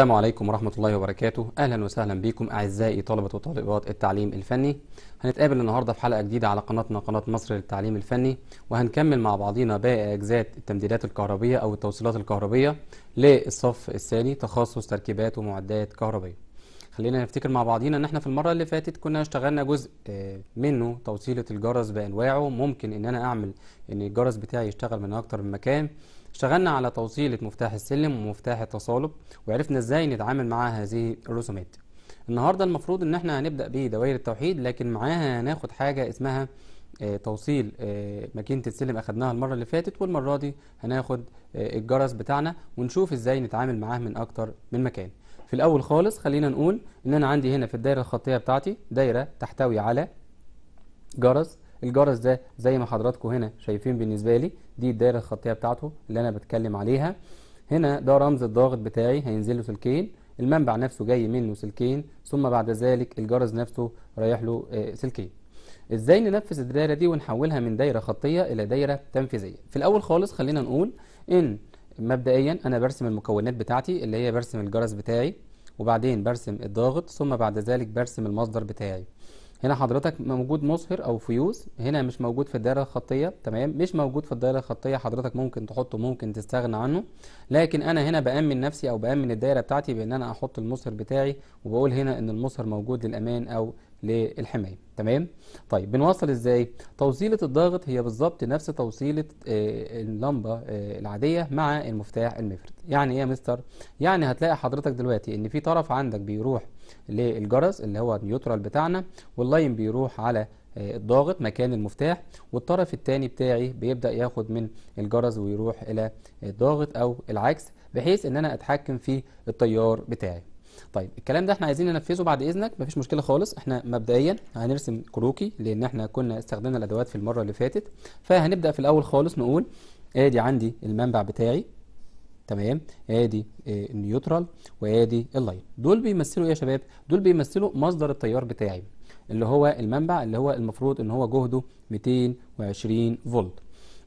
السلام عليكم ورحمة الله وبركاته أهلا وسهلا بكم أعزائي طلبة وطالبات التعليم الفني هنتقابل النهاردة في حلقة جديدة على قناتنا قناة مصر للتعليم الفني وهنكمل مع بعضينا باقي أجزاء التمديدات الكهربية أو التوصيلات الكهربية للصف الثاني تخصص تركيبات ومعدات كهربية خلينا نفتكر مع بعضينا ان احنا في المرة اللي فاتت كنا اشتغلنا جزء آه، منه توصيلة الجرس بأنواعه ممكن ان انا اعمل ان الجرس بتاعي يشتغل من اكتر من مكان اشتغلنا على توصيلة مفتاح السلم ومفتاح التصالب وعرفنا ازاي نتعامل مع هذه الرسومات النهاردة المفروض ان احنا هنبدأ بدوائر التوحيد لكن معاها هناخد حاجة اسمها آه، توصيل آه، ماكينة السلم اخدناها المرة اللي فاتت والمرة دي هناخد آه، الجرس بتاعنا ونشوف ازاي نتعامل معاه من اكتر من مكان في الاول خالص خلينا نقول ان انا عندي هنا في الدايرة الخطية بتاعتي دايرة تحتوي على جرس الجرس ده زي ما حضراتكم هنا شايفين بالنسبة لي دي الدائرة الخطية بتاعته اللي أنا بتكلم عليها هنا ده رمز الضاغط بتاعي هينزل له سلكين المنبع نفسه جاي منه سلكين ثم بعد ذلك الجرس نفسه رايح له آه، سلكين ازاي ننفذ الدايره دي ونحولها من دايره خطيه الى دايره تنفيذيه في الاول خالص خلينا نقول ان مبدئيا انا برسم المكونات بتاعتي اللي هي برسم الجرس بتاعي وبعدين برسم الضاغط ثم بعد ذلك برسم المصدر بتاعي هنا حضرتك موجود مظهر او فيوز هنا مش موجود في الدائره الخطيه تمام مش موجود في الدائره الخطيه حضرتك ممكن تحطه ممكن تستغنى عنه لكن انا هنا بامن نفسي او بامن الدائره بتاعتي بان انا احط المظهر بتاعي وبقول هنا ان المظهر موجود للامان او للحماية تمام طيب بنوصل ازاي توصيلة الضغط هي بالظبط نفس توصيلة آه، اللمبة آه، العادية مع المفتاح المفرد يعني ايه يا مستر يعني هتلاقي حضرتك دلوقتي ان في طرف عندك بيروح للجرس اللي هو النيوترال بتاعنا واللاين بيروح على آه، الضاغط مكان المفتاح والطرف الثاني بتاعي بيبدأ ياخد من الجرس ويروح الى الضاغط او العكس بحيث ان انا اتحكم في التيار بتاعي طيب الكلام ده احنا عايزين ننفذه بعد اذنك مفيش مشكله خالص احنا مبدئيا هنرسم كروكي لان احنا كنا استخدمنا الادوات في المره اللي فاتت فهنبدا في الاول خالص نقول ادي عندي المنبع بتاعي تمام ادي آه، النيوترال وادي اللاين دول بيمثلوا ايه يا شباب دول بيمثلوا مصدر التيار بتاعي اللي هو المنبع اللي هو المفروض ان هو جهده 220 فولت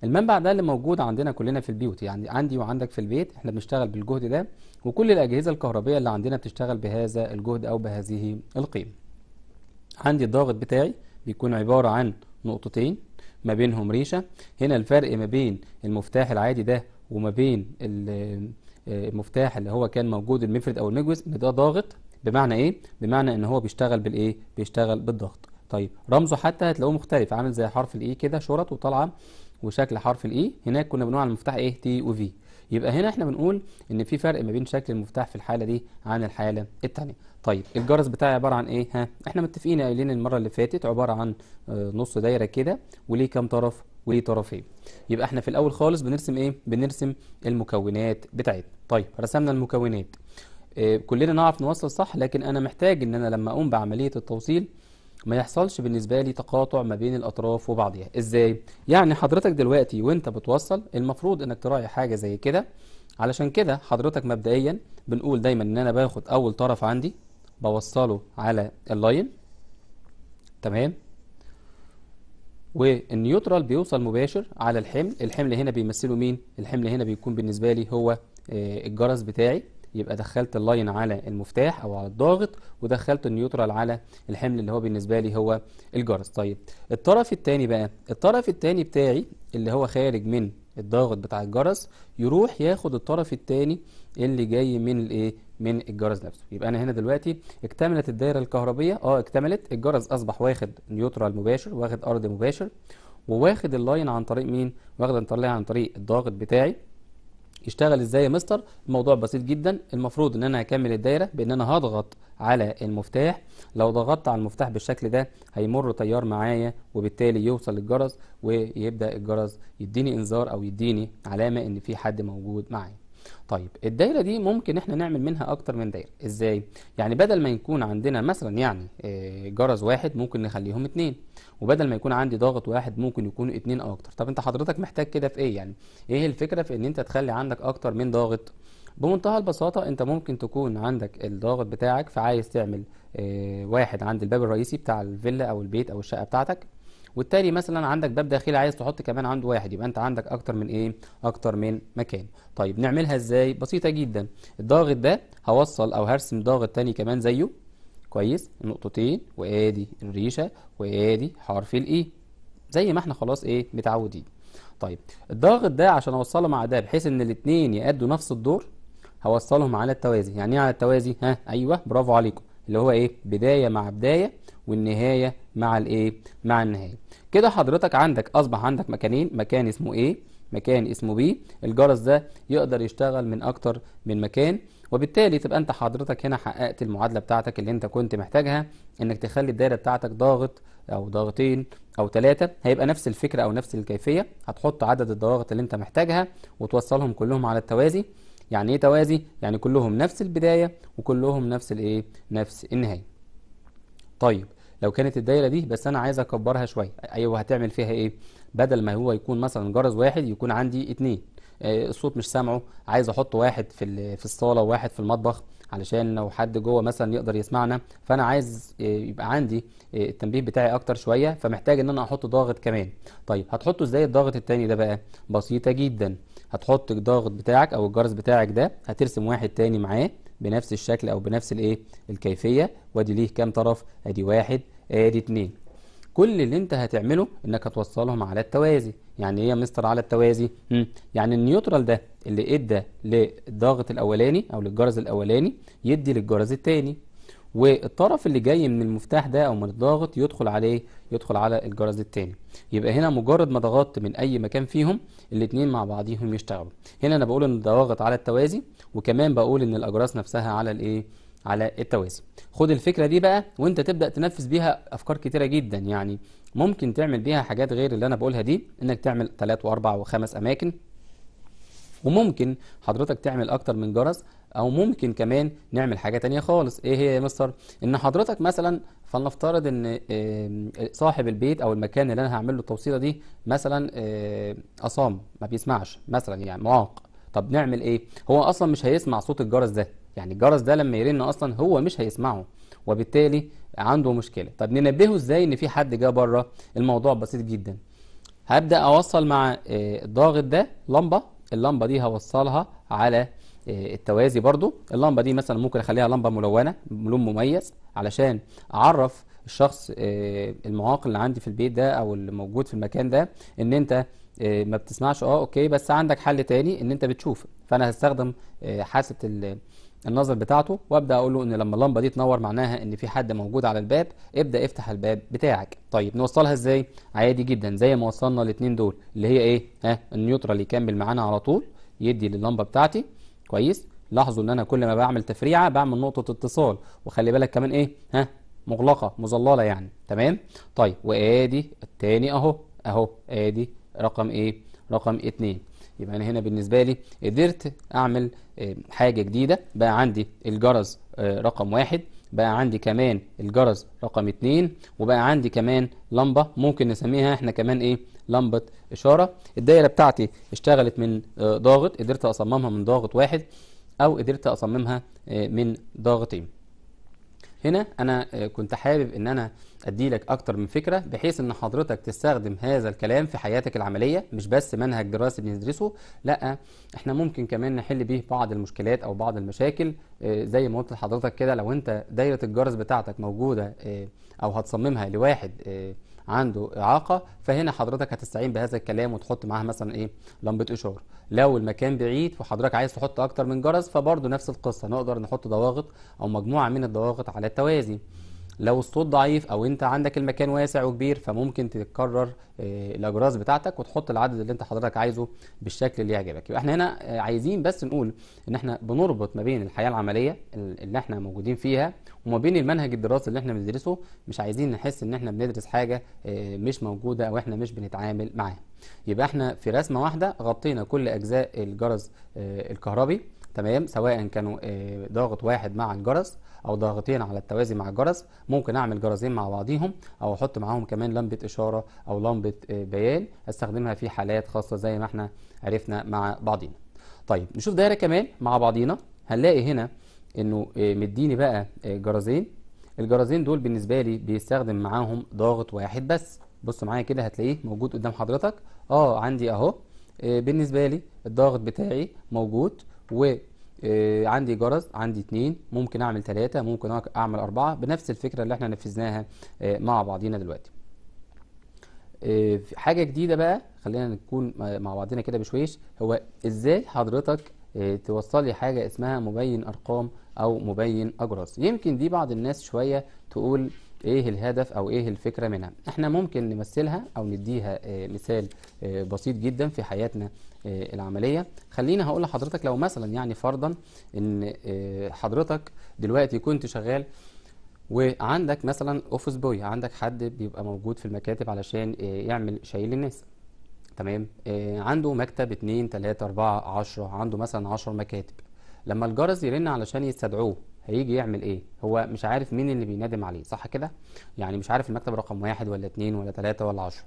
المنبع ده اللي موجود عندنا كلنا في البيوت يعني عندي وعندك في البيت احنا بنشتغل بالجهد ده وكل الأجهزة الكهربية اللي عندنا بتشتغل بهذا الجهد أو بهذه القيمة عندي الضاغط بتاعي بيكون عبارة عن نقطتين ما بينهم ريشة هنا الفرق ما بين المفتاح العادي ده وما بين آه، المفتاح اللي هو كان موجود المفرد أو المجوز إن ده ضاغط بمعنى إيه؟ بمعنى إن هو بيشتغل بالإيه؟ بيشتغل بالضغط طيب رمزه حتى هتلاقوه مختلف عامل زي حرف الإي كده شرط وطالعة وشكل حرف الإي هناك كنا بنقول على المفتاح إيه؟ تي وفي يبقى هنا احنا بنقول ان في فرق ما بين شكل المفتاح في الحاله دي عن الحاله الثانيه طيب الجرس بتاعي عباره عن ايه ها احنا متفقين قايلين المره اللي فاتت عباره عن آه، نص دايره كده وليه كام طرف وليه طرفين يبقى احنا في الاول خالص بنرسم ايه بنرسم المكونات بتاعتنا طيب رسمنا المكونات آه، كلنا نعرف نوصل صح لكن انا محتاج ان انا لما اقوم بعمليه التوصيل ما يحصلش بالنسبة لي تقاطع ما بين الأطراف وبعضها إزاي؟ يعني حضرتك دلوقتي وانت بتوصل المفروض انك تراعي حاجة زي كده علشان كده حضرتك مبدئيا بنقول دايما ان انا باخد اول طرف عندي بوصله على اللاين تمام والنيوترال بيوصل مباشر على الحمل الحمل هنا بيمثله مين الحمل هنا بيكون بالنسبه لي هو آه، الجرس بتاعي يبقى دخلت اللاين على المفتاح او على الضاغط ودخلت النيوترال على الحمل اللي هو بالنسبه لي هو الجرس طيب الطرف الثاني بقى الطرف الثاني بتاعي اللي هو خارج من الضاغط بتاع الجرس يروح ياخد الطرف الثاني اللي جاي من الايه من الجرس نفسه يبقى انا هنا دلوقتي اكتملت الدايره الكهربيه اه اكتملت الجرس اصبح واخد نيوترال مباشر واخد ارض مباشر وواخد اللاين عن طريق مين واخد عن طريق الضاغط بتاعي يشتغل ازاي يا مستر الموضوع بسيط جدا المفروض ان انا هكمل الدايره بان انا هضغط على المفتاح لو ضغطت على المفتاح بالشكل ده هيمر تيار معايا وبالتالي يوصل للجرس ويبدا الجرس يديني انذار او يديني علامه ان في حد موجود معايا طيب الدايره دي ممكن احنا نعمل منها اكتر من دايره ازاي يعني بدل ما يكون عندنا مثلا يعني آه، جرس واحد ممكن نخليهم اتنين وبدل ما يكون عندي ضغط واحد ممكن يكون اتنين او اكتر طب انت حضرتك محتاج كده في ايه يعني ايه الفكره في ان انت تخلي عندك اكتر من ضاغط بمنتهى البساطة انت ممكن تكون عندك الضاغط بتاعك فعايز تعمل آه، واحد عند الباب الرئيسي بتاع الفيلا او البيت او الشقة بتاعتك وبالتالي مثلا عندك باب داخلي عايز تحط كمان عنده واحد يبقى انت عندك اكتر من ايه اكتر من مكان طيب نعملها ازاي بسيطه جدا الضاغط ده هوصل او هرسم ضاغط تاني كمان زيه كويس النقطتين وادي الريشه وادي حرف الاي e. زي ما احنا خلاص ايه متعودين طيب الضاغط ده عشان اوصله مع ده بحيث ان الاثنين يأدوا نفس الدور هوصلهم على التوازي يعني ايه على التوازي ها ايوه برافو عليكم اللي هو ايه بدايه مع بدايه والنهايه مع الايه مع النهايه كده حضرتك عندك اصبح عندك مكانين مكان اسمه ايه مكان اسمه بي الجرس ده يقدر يشتغل من اكتر من مكان وبالتالي تبقى انت حضرتك هنا حققت المعادله بتاعتك اللي انت كنت محتاجها انك تخلي الدايره بتاعتك ضاغط او ضاغطين او ثلاثه هيبقى نفس الفكره او نفس الكيفيه هتحط عدد الضواغط اللي انت محتاجها وتوصلهم كلهم على التوازي يعني ايه توازي يعني كلهم نفس البدايه وكلهم نفس الايه نفس النهايه طيب لو كانت الدايره دي بس انا عايز اكبرها شويه ايوه هتعمل فيها ايه بدل ما هو يكون مثلا جرس واحد يكون عندي اتنين آه، الصوت مش سامعه عايز احط واحد في في الصاله وواحد في المطبخ علشان لو حد جوه مثلا يقدر يسمعنا فانا عايز آه، يبقى عندي آه، التنبيه بتاعي اكتر شويه فمحتاج ان انا احط ضاغط كمان طيب هتحطه ازاي الضاغط التاني ده بقى بسيطه جدا هتحط الضاغط بتاعك او الجرس بتاعك ده هترسم واحد تاني معاه بنفس الشكل او بنفس الايه الكيفيه وادي ليه كام طرف ادي واحد ادي آه، اتنين كل اللي انت هتعمله انك هتوصلهم على التوازي يعني ايه يا مستر على التوازي مم. يعني النيوترال ده اللي ادى للضغط الاولاني او للجرز الاولاني يدي للجرز الثاني والطرف اللي جاي من المفتاح ده او من الضاغط يدخل عليه ايه؟ يدخل على الجرز الثاني يبقى هنا مجرد ما ضغطت من اي مكان فيهم الاثنين مع بعضيهم يشتغلوا هنا انا بقول ان الضغط على التوازي وكمان بقول ان الاجراس نفسها على الايه على التوازي خد الفكرة دي بقى وانت تبدأ تنفذ بيها أفكار كتيرة جدا يعني ممكن تعمل بيها حاجات غير اللي أنا بقولها دي إنك تعمل ثلاث واربع وخمس أماكن وممكن حضرتك تعمل أكتر من جرس أو ممكن كمان نعمل حاجة تانية خالص إيه هي يا مستر إن حضرتك مثلا فلنفترض إن صاحب البيت أو المكان اللي أنا هعمل له التوصيلة دي مثلا أصام ما بيسمعش مثلا يعني معاق طب نعمل إيه هو أصلا مش هيسمع صوت الجرس ده يعني الجرس ده لما يرن اصلا هو مش هيسمعه وبالتالي عنده مشكله طب ننبهه ازاي ان في حد جه بره الموضوع بسيط جدا هبدا اوصل مع الضاغط آه، ده لمبه اللمبه دي هوصلها على آه، التوازي برضو اللمبه دي مثلا ممكن اخليها لمبه ملونه لون مميز علشان اعرف الشخص آه، المعاق اللي عندي في البيت ده او اللي موجود في المكان ده ان انت ما بتسمعش اه اوكي بس عندك حل تاني ان انت بتشوف فانا هستخدم حاسه النظر بتاعته وابدا اقول له ان لما اللمبه دي تنور معناها ان في حد موجود على الباب ابدا افتح الباب بتاعك طيب نوصلها ازاي عادي جدا زي ما وصلنا الاثنين دول اللي هي ايه ها النيوترال يكمل معانا على طول يدي لللمبه بتاعتي كويس لاحظوا ان انا كل ما بعمل تفريعه بعمل نقطه اتصال وخلي بالك كمان ايه ها مغلقه مظلله يعني تمام طيب وادي الثاني اهو اهو ادي رقم ايه رقم اثنين يبقى أنا هنا بالنسبة لي قدرت أعمل آه، حاجة جديدة بقى عندي الجرس آه، رقم واحد بقى عندي كمان الجرس رقم اتنين وبقى عندي كمان لمبة ممكن نسميها احنا كمان ايه لمبة إشارة الدايرة بتاعتي اشتغلت من آه، ضاغط قدرت أصممها من ضاغط واحد أو قدرت أصممها من ضاغطين هنا أنا كنت حابب إن أنا اديلك اكتر من فكره بحيث ان حضرتك تستخدم هذا الكلام في حياتك العمليه مش بس منهج دراسي بندرسه لا احنا ممكن كمان نحل بيه بعض المشكلات او بعض المشاكل آه، زي ما قلت لحضرتك كده لو انت دايره الجرس بتاعتك موجوده آه، او هتصممها لواحد آه، عنده اعاقه فهنا حضرتك هتستعين بهذا الكلام وتحط معاها مثلا ايه لمبه اشاره لو المكان بعيد وحضرتك عايز تحط اكتر من جرس فبرضه نفس القصه نقدر نحط ضواغط او مجموعه من الضواغط على التوازي لو الصوت ضعيف او انت عندك المكان واسع وكبير فممكن تكرر آه، الاجراس بتاعتك وتحط العدد اللي انت حضرتك عايزه بالشكل اللي يعجبك يبقى احنا هنا آه، عايزين بس نقول ان احنا بنربط ما بين الحياه العمليه اللي احنا موجودين فيها وما بين المنهج الدراسي اللي احنا بندرسه مش عايزين نحس ان احنا بندرس حاجه آه، مش موجوده او احنا مش بنتعامل معاها يبقى احنا في رسمه واحده غطينا كل اجزاء الجرس الكهربي تمام سواء كانوا ضاغط واحد مع الجرس او ضاغطين على التوازي مع الجرس ممكن اعمل جرزين مع بعضيهم او احط معاهم كمان لمبه اشاره او لمبه آه، بيان استخدمها في حالات خاصه زي ما احنا عرفنا مع بعضينا طيب نشوف دايره كمان مع بعضينا هنلاقي هنا انه آه، مديني بقى آه، جرزين الجرزين دول بالنسبه لي بيستخدم معاهم ضاغط واحد بس بص معايا كده هتلاقيه موجود قدام حضرتك اه عندي اهو بالنسبه لي الضاغط بتاعي موجود و آه، عندي جرس عندي اتنين ممكن اعمل تلاتة ممكن اعمل اربعة بنفس الفكرة اللي احنا نفذناها آه، مع بعضينا دلوقتي آه، حاجة جديدة بقى خلينا نكون مع بعضنا كده بشويش هو ازاي حضرتك توصل لي حاجة اسمها مبين ارقام او مبين اجراس يمكن دي بعض الناس شوية تقول ايه الهدف او ايه الفكره منها احنا ممكن نمثلها او نديها آه، مثال آه، بسيط جدا في حياتنا آه، العمليه خلينا هقول لحضرتك لو مثلا يعني فرضا ان حضرتك دلوقتي كنت شغال وعندك مثلا اوفيس بوي عندك حد بيبقى موجود في المكاتب علشان يعمل شاي للناس تمام عنده مكتب 2 3 4 10 عنده مثلا 10 مكاتب لما الجرس يرن علشان يستدعوه هيجي يعمل ايه هو مش عارف مين اللي بينادم عليه صح كده يعني مش عارف المكتب رقم واحد ولا اتنين ولا تلاتة ولا عشرة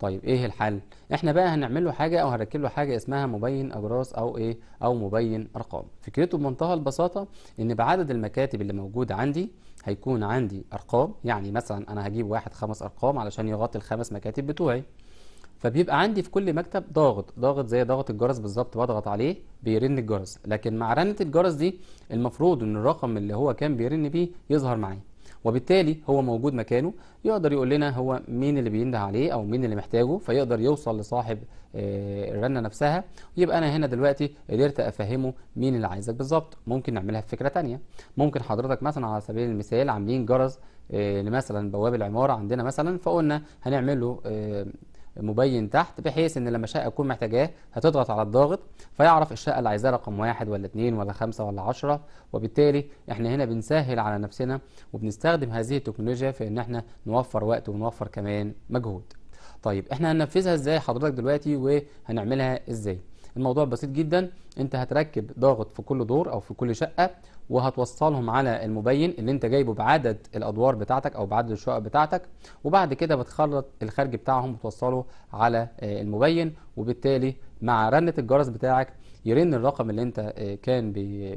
طيب ايه الحل احنا بقى هنعمل له حاجه او هنركب له حاجه اسمها مبين اجراس او ايه او مبين ارقام فكرته بمنتهى البساطه ان بعدد المكاتب اللي موجوده عندي هيكون عندي ارقام يعني مثلا انا هجيب واحد خمس ارقام علشان يغطي الخمس مكاتب بتوعي فبيبقى عندي في كل مكتب ضاغط ضاغط زي ضغط الجرس بالظبط بضغط عليه بيرن الجرس لكن مع رنة الجرس دي المفروض ان الرقم اللي هو كان بيرن بيه يظهر معايا وبالتالي هو موجود مكانه يقدر يقول لنا هو مين اللي بينده عليه او مين اللي محتاجه فيقدر يوصل لصاحب آه، الرنه نفسها يبقى انا هنا دلوقتي قدرت افهمه مين اللي عايزك بالظبط ممكن نعملها في فكره ممكن حضرتك مثلا على سبيل المثال عاملين جرس آه، لمثلا بواب العماره عندنا مثلا فقلنا هنعمل له آه، مبين تحت بحيث ان لما الشقه تكون محتاجاه هتضغط على الضاغط فيعرف الشقه اللي عايزاه رقم واحد ولا اتنين ولا خمسه ولا عشره وبالتالي احنا هنا بنسهل على نفسنا وبنستخدم هذه التكنولوجيا في ان احنا نوفر وقت ونوفر كمان مجهود. طيب احنا هننفذها ازاي حضرتك دلوقتي وهنعملها ازاي؟ الموضوع بسيط جدا انت هتركب ضاغط في كل دور او في كل شقه وهتوصلهم على المبين اللي انت جايبه بعدد الادوار بتاعتك او بعدد الشقق بتاعتك وبعد كده بتخرط الخارج بتاعهم وتوصله على آه، المبين وبالتالي مع رنه الجرس بتاعك يرن الرقم اللي انت آه، كان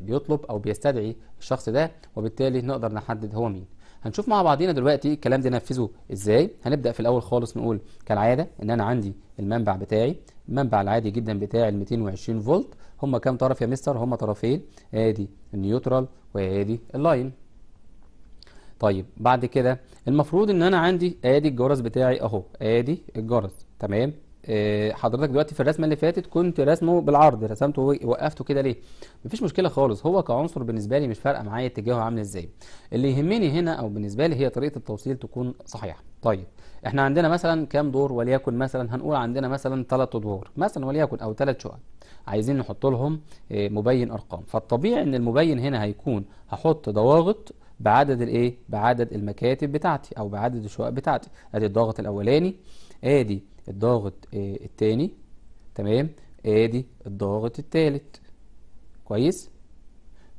بيطلب او بيستدعي الشخص ده وبالتالي نقدر نحدد هو مين هنشوف مع بعضينا دلوقتي الكلام ده ننفذه ازاي هنبدا في الاول خالص نقول كالعاده ان انا عندي المنبع بتاعي المنبع العادي جدا بتاعي ال 220 فولت هم كام طرف يا مستر هم طرفين ادي النيوترال وادي اللاين طيب بعد كده المفروض ان انا عندي ادي الجرس بتاعي اهو ادي الجرس تمام آه، حضرتك دلوقتي في الرسمه اللي فاتت كنت رسمه بالعرض رسمته وقفته كده ليه مفيش مشكله خالص هو كعنصر بالنسبه لي مش فارقه معايا اتجاهه عامل ازاي اللي يهمني هنا او بالنسبه لي هي طريقه التوصيل تكون صحيحه طيب احنا عندنا مثلا كام دور وليكن مثلا هنقول عندنا مثلا ثلاث ادوار مثلا وليكن او ثلاث شقق عايزين نحط لهم آه، مبين ارقام فالطبيعي ان المبين هنا هيكون هحط ضواغط بعدد الايه بعدد المكاتب بتاعتي او بعدد الشقق بتاعتي ادي الضغط الاولاني ادي الضاغط آه، التاني تمام ادي الضاغط التالت كويس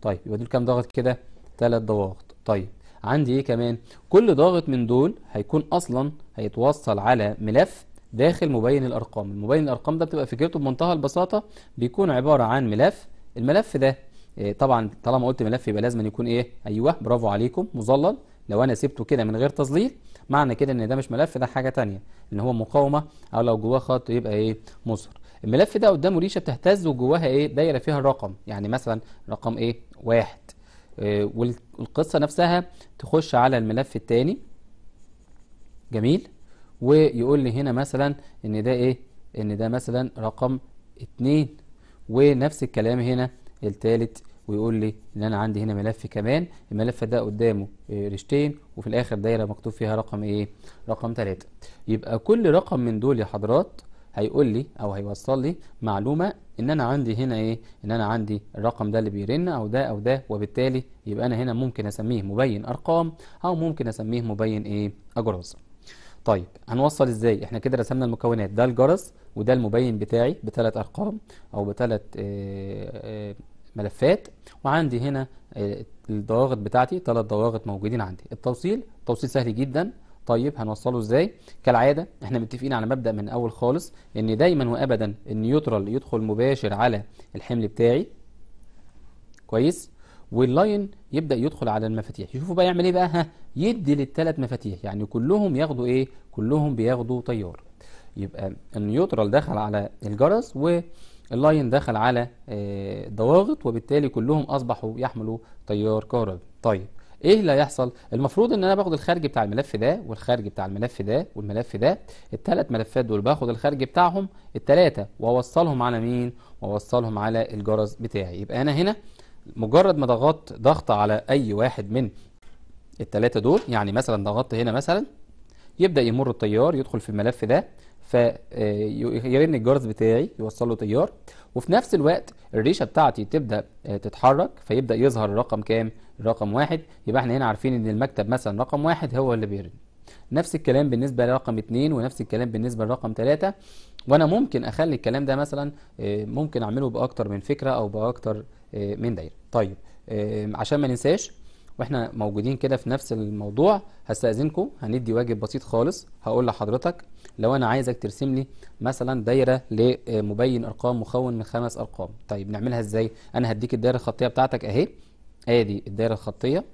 طيب يبقى دول كام ضغط كده ثلاث ضواغط طيب عندي ايه كمان كل ضاغط من دول هيكون اصلا هيتوصل على ملف داخل مبين الارقام المبين الارقام ده بتبقى فكرته بمنتهى البساطه بيكون عباره عن ملف الملف ده آه، طبعا طالما قلت ملف يبقى لازم يكون ايه ايوه برافو عليكم مظلل لو انا سبته كده من غير تظليل معنى كده ان ده مش ملف ده حاجه ثانيه ان هو مقاومه او لو جواه خط يبقى ايه مصر الملف ده قدامه ريشه بتهتز وجواها ايه دايره فيها الرقم يعني مثلا رقم ايه واحد إيه والقصه نفسها تخش على الملف الثاني جميل ويقول لي هنا مثلا ان ده ايه ان ده مثلا رقم اتنين ونفس الكلام هنا الثالث ويقول لي ان انا عندي هنا ملف كمان الملف ده قدامه آه، ريشتين وفي الاخر دايره مكتوب فيها رقم ايه رقم 3 يبقى كل رقم من دول يا حضرات هيقول لي او هيوصل لي معلومه ان انا عندي هنا ايه ان انا عندي الرقم ده اللي بيرن او ده او ده وبالتالي يبقى انا هنا ممكن اسميه مبين ارقام او ممكن اسميه مبين ايه اجراس طيب هنوصل ازاي احنا كده رسمنا المكونات ده الجرس وده المبين بتاعي بثلاث ارقام او بثلاث آه، آه، ملفات وعندي هنا آه، الضواغط بتاعتي ثلاث ضواغط موجودين عندي التوصيل توصيل سهل جدا طيب هنوصله ازاي كالعاده احنا متفقين على مبدا من اول خالص ان دايما وابدا النيوترال يدخل مباشر على الحمل بتاعي كويس واللاين يبدا يدخل على المفاتيح شوفوا بقى يعمل ايه بقى ها يدي للثلاث مفاتيح يعني كلهم ياخدوا ايه كلهم بياخدوا تيار يبقى النيوترال دخل على الجرس و اللاين دخل على آه، ضواغط وبالتالي كلهم اصبحوا يحملوا تيار كهربي طيب ايه اللي هيحصل المفروض ان انا باخد الخارج بتاع الملف ده والخارج بتاع الملف ده والملف ده الثلاث ملفات دول باخد الخارج بتاعهم الثلاثه واوصلهم على مين واوصلهم على الجرس بتاعي يبقى انا هنا مجرد ما ضغطت ضغط على اي واحد من الثلاثه دول يعني مثلا ضغطت هنا مثلا يبدا يمر التيار يدخل في الملف ده فيرن آه، الجرس بتاعي يوصل له تيار وفي نفس الوقت الريشه بتاعتي تبدا آه، تتحرك فيبدا يظهر رقم كام رقم واحد يبقى احنا هنا عارفين ان المكتب مثلا رقم واحد هو اللي بيرن نفس الكلام بالنسبه لرقم اثنين ونفس الكلام بالنسبه لرقم ثلاثه وانا ممكن اخلي الكلام ده مثلا آه، ممكن اعمله باكتر من فكره او باكتر من دايره طيب عشان ما ننساش واحنا موجودين كده في نفس الموضوع هستأذنكم هندي واجب بسيط خالص هقول لحضرتك لو انا عايزك ترسم لي مثلا دايره لمبين ارقام مخون من خمس ارقام طيب نعملها ازاي انا هديك الدايره الخطيه بتاعتك اهي ادي الدايره الخطيه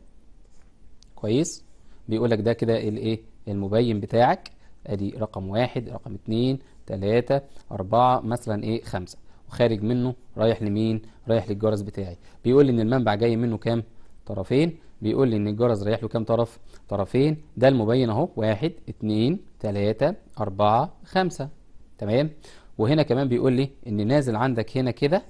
كويس بيقول لك ده كده الايه المبين بتاعك ادي رقم واحد رقم اتنين تلاتة اربعة مثلا ايه خمسة وخارج منه رايح لمين رايح للجرس بتاعي بيقول لي ان المنبع جاي منه كام طرفين بيقول لي ان الجرس رايح له كام طرف طرفين ده المبين اهو واحد اتنين تلاتة اربعة خمسة تمام وهنا كمان بيقول لي ان نازل عندك هنا كده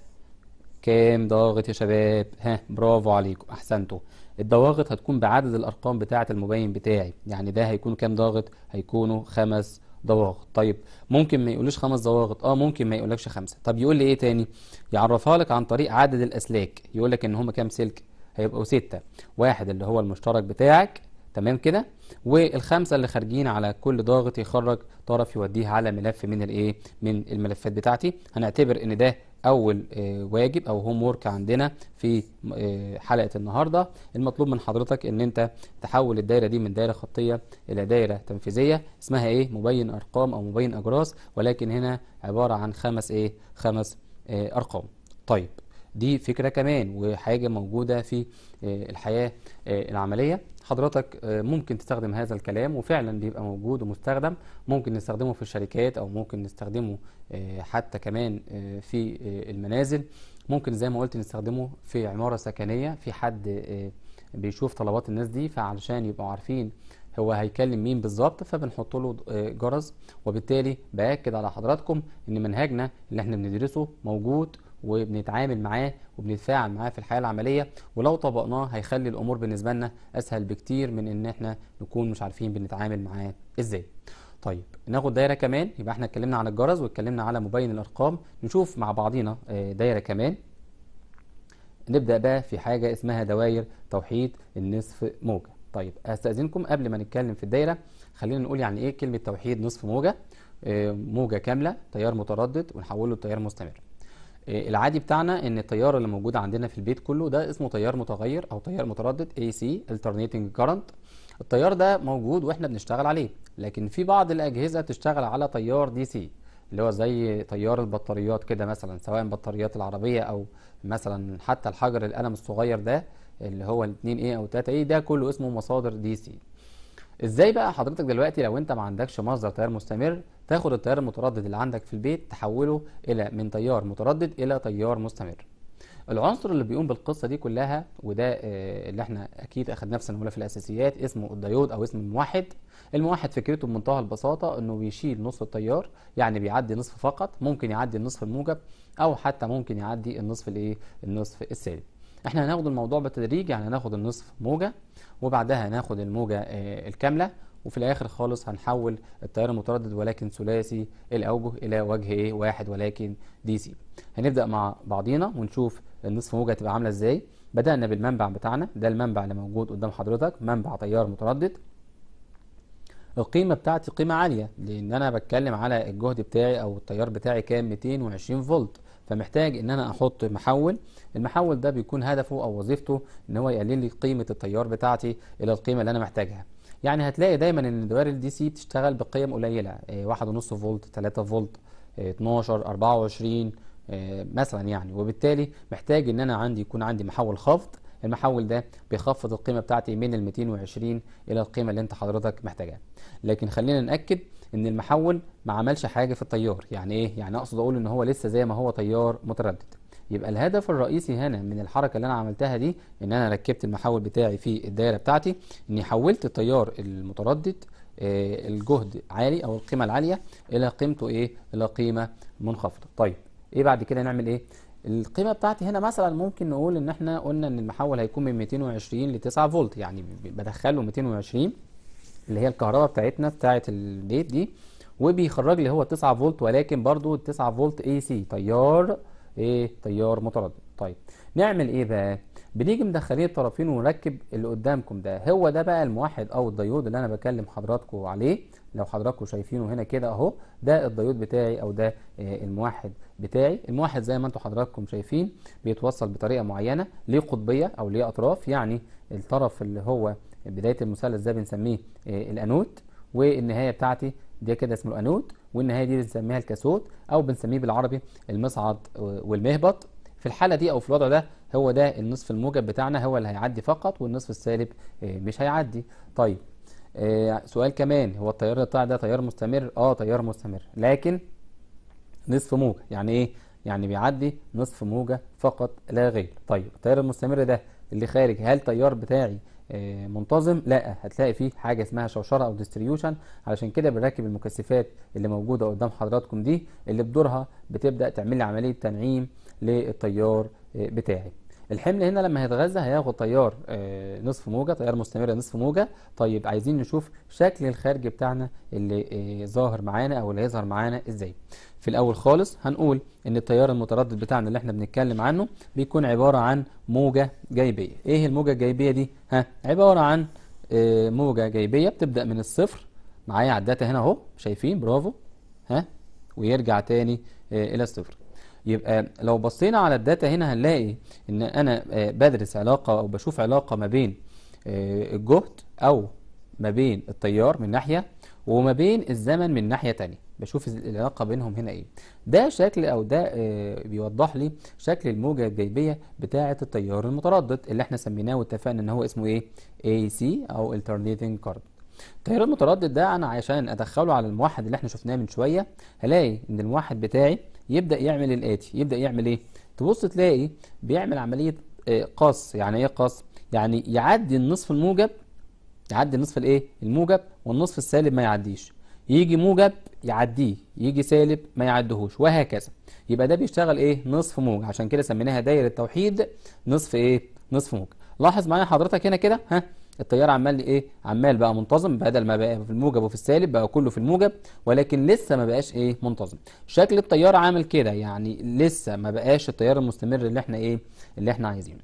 كام ضاغط يا شباب ها برافو عليكم احسنتوا الضواغط هتكون بعدد الارقام بتاعه المبين بتاعي يعني ده هيكون كام ضاغط هيكونوا خمس ضواغط طيب ممكن ما يقولوش خمس ضواغط اه ممكن ما يقولكش خمسه طب يقول لي ايه تاني يعرفها لك عن طريق عدد الاسلاك يقول لك ان هم كام سلك هيبقوا ستة واحد اللي هو المشترك بتاعك تمام كده والخمسة اللي خارجين على كل ضاغط يخرج طرف يوديه على ملف من الايه من الملفات بتاعتي هنعتبر ان ده اول آه، واجب او هوم وورك عندنا في آه، حلقه النهارده المطلوب من حضرتك ان انت تحول الدايره دي من دايره خطيه الى دايره تنفيذيه اسمها ايه مبين ارقام او مبين اجراس ولكن هنا عباره عن خمس ايه خمس آه، ارقام طيب دي فكرة كمان وحاجة موجودة في آه، الحياة آه، العملية حضرتك آه، ممكن تستخدم هذا الكلام وفعلا بيبقى موجود ومستخدم ممكن نستخدمه في الشركات أو ممكن نستخدمه حتى كمان في المنازل ممكن زي ما قلت نستخدمه في عمارة سكنية في حد بيشوف طلبات الناس دي فعلشان يبقوا عارفين هو هيكلم مين بالظبط فبنحط له جرس وبالتالي باكد على حضراتكم ان منهجنا اللي احنا بندرسه موجود وبنتعامل معاه وبنتفاعل معاه في الحياه العمليه ولو طبقناه هيخلي الامور بالنسبه لنا اسهل بكتير من ان احنا نكون مش عارفين بنتعامل معاه ازاي طيب ناخد دايره كمان يبقى احنا اتكلمنا عن الجرس واتكلمنا على مبين الارقام نشوف مع بعضينا آه، دايره كمان نبدا بقى في حاجه اسمها دوائر توحيد النصف موجه طيب استاذنكم قبل ما نتكلم في الدايره خلينا نقول يعني ايه كلمه توحيد نصف موجه آه، موجه كامله تيار متردد ونحوله لتيار مستمر إيه، العادي بتاعنا ان التيار اللي موجود عندنا في البيت كله ده اسمه تيار متغير او تيار متردد AC alternating current التيار ده موجود واحنا بنشتغل عليه لكن في بعض الاجهزه بتشتغل على تيار دي سي اللي هو زي تيار البطاريات كده مثلا سواء بطاريات العربيه او مثلا حتى الحجر القلم الصغير ده اللي هو 2 a او 3 a ده كله اسمه مصادر دي سي ازاي بقى حضرتك دلوقتي لو انت ما عندكش مصدر تيار مستمر تاخد التيار المتردد اللي عندك في البيت تحوله الى من تيار متردد الى تيار مستمر العنصر اللي بيقوم بالقصه دي كلها وده آه، اللي احنا اكيد اخدناه في سنه في الاساسيات اسمه الديود او اسم الموحد الموحد فكرته بمنتهى البساطه انه بيشيل نصف التيار يعني بيعدي نصف فقط ممكن يعدي النصف الموجب او حتى ممكن يعدي النصف الايه النصف السالب احنا هناخد الموضوع بالتدريج يعني هناخد النصف موجة وبعدها هناخد الموجة آه، الكاملة وفي الاخر خالص هنحول التيار المتردد ولكن ثلاثي الاوجه الى وجه ايه واحد ولكن دي سي هنبدا مع بعضينا ونشوف النصف موجه هتبقى عامله ازاي بدانا بالمنبع بتاعنا ده المنبع اللي موجود قدام حضرتك منبع تيار متردد القيمه بتاعتي قيمه عاليه لان انا بتكلم على الجهد بتاعي او التيار بتاعي كام 220 فولت فمحتاج ان انا احط محول المحول ده بيكون هدفه او وظيفته ان هو يقلل لي قيمه التيار بتاعتي الى القيمه اللي انا محتاجها يعني هتلاقي دايما ان دوائر الدي سي بتشتغل بقيم قليله 1.5 آه، فولت 3 فولت 12 آه، 24 آه، مثلا يعني وبالتالي محتاج ان انا عندي يكون عندي محول خفض المحول ده بيخفض القيمه بتاعتي من ال 220 الى القيمه اللي انت حضرتك محتاجها لكن خلينا ناكد ان المحول ما عملش حاجه في التيار يعني ايه يعني اقصد اقول ان هو لسه زي ما هو تيار متردد يبقى الهدف الرئيسي هنا من الحركه اللي انا عملتها دي ان انا ركبت المحول بتاعي في الدايره بتاعتي اني حولت التيار المتردد آه الجهد عالي او القيمه العاليه الى قيمته ايه الى قيمه منخفضه طيب ايه بعد كده نعمل ايه القيمه بتاعتي هنا مثلا ممكن نقول ان احنا قلنا ان المحول هيكون من 220 ل 9 فولت يعني بدخله 220 اللي هي الكهرباء بتاعتنا بتاعت البيت دي وبيخرج لي هو 9 فولت ولكن برضو 9 فولت اي سي تيار ايه تيار متردد طيب نعمل ايه بقى بنيجي مدخلين الطرفين ونركب اللي قدامكم ده هو ده بقى الموحد او الديود اللي انا بكلم حضراتكم عليه لو حضراتكم شايفينه هنا كده اهو ده الديود بتاعي او ده آه، الموحد بتاعي الموحد زي ما انتم حضراتكم شايفين بيتوصل بطريقه معينه ليه قطبيه او ليه اطراف يعني الطرف اللي هو بداية المثلث ده بنسميه آه، الأنود والنهاية بتاعتي ده كده اسمه الأنود والنهاية دي بنسميها الكاسود أو بنسميه بالعربي المصعد والمهبط في الحالة دي أو في الوضع ده هو ده النصف الموجب بتاعنا هو اللي هيعدي فقط والنصف السالب آه، مش هيعدي طيب آه، سؤال كمان هو التيار بتاع ده تيار مستمر اه تيار مستمر لكن نصف موجة يعني ايه يعني بيعدي نصف موجة فقط لا غير طيب التيار المستمر ده اللي خارج هل التيار بتاعي آه، منتظم لا هتلاقي فيه حاجه اسمها شوشره او ديستريوشن علشان كده بنركب المكثفات اللي موجوده قدام حضراتكم دي اللي بدورها بتبدا تعمل لي عمليه تنعيم للتيار آه، بتاعي الحمل هنا لما هيتغذى هياخد تيار آه، نصف موجة تيار مستمر نصف موجة طيب عايزين نشوف شكل الخارج بتاعنا اللي آه، ظاهر معانا او اللي هيظهر معانا ازاي في الاول خالص هنقول ان التيار المتردد بتاعنا اللي احنا بنتكلم عنه بيكون عبارة عن موجة جايبية ايه الموجة الجايبية دي ها عبارة عن آه، موجة جايبية بتبدأ من الصفر معايا على الداتا هنا اهو شايفين برافو ها ويرجع تاني الى الصفر يبقى لو بصينا على الداتا هنا هنلاقي ان انا آه، بدرس علاقة او بشوف علاقة ما بين آه، الجهد او ما بين التيار من ناحية وما بين الزمن من ناحية ثانيه بشوف العلاقة بينهم هنا ايه ده شكل او ده آه، بيوضح لي شكل الموجة الجيبيه بتاعة التيار المتردد اللي احنا سميناه واتفقنا ان هو اسمه ايه سي او Alternating كارد التيار المتردد ده انا عشان ادخله على الموحد اللي احنا شفناه من شوية هلاقي ان الموحد بتاعي يبدا يعمل الاتي يبدا يعمل ايه تبص تلاقي بيعمل عمليه آه، قص يعني ايه قص يعني يعدي النصف الموجب يعدي النصف الايه الموجب والنصف السالب ما يعديش يجي موجب يعديه يجي سالب ما يعدهوش وهكذا يبقى ده بيشتغل ايه نصف موجب عشان كده سميناها دايره التوحيد نصف ايه نصف موجب لاحظ معايا حضرتك هنا كده ها التيار عمال ايه عمال بقى منتظم بدل ما بقى في الموجب وفي السالب بقى كله في الموجب ولكن لسه ما بقاش ايه منتظم شكل التيار عامل كده يعني لسه ما بقاش التيار المستمر اللي احنا ايه اللي احنا عايزينه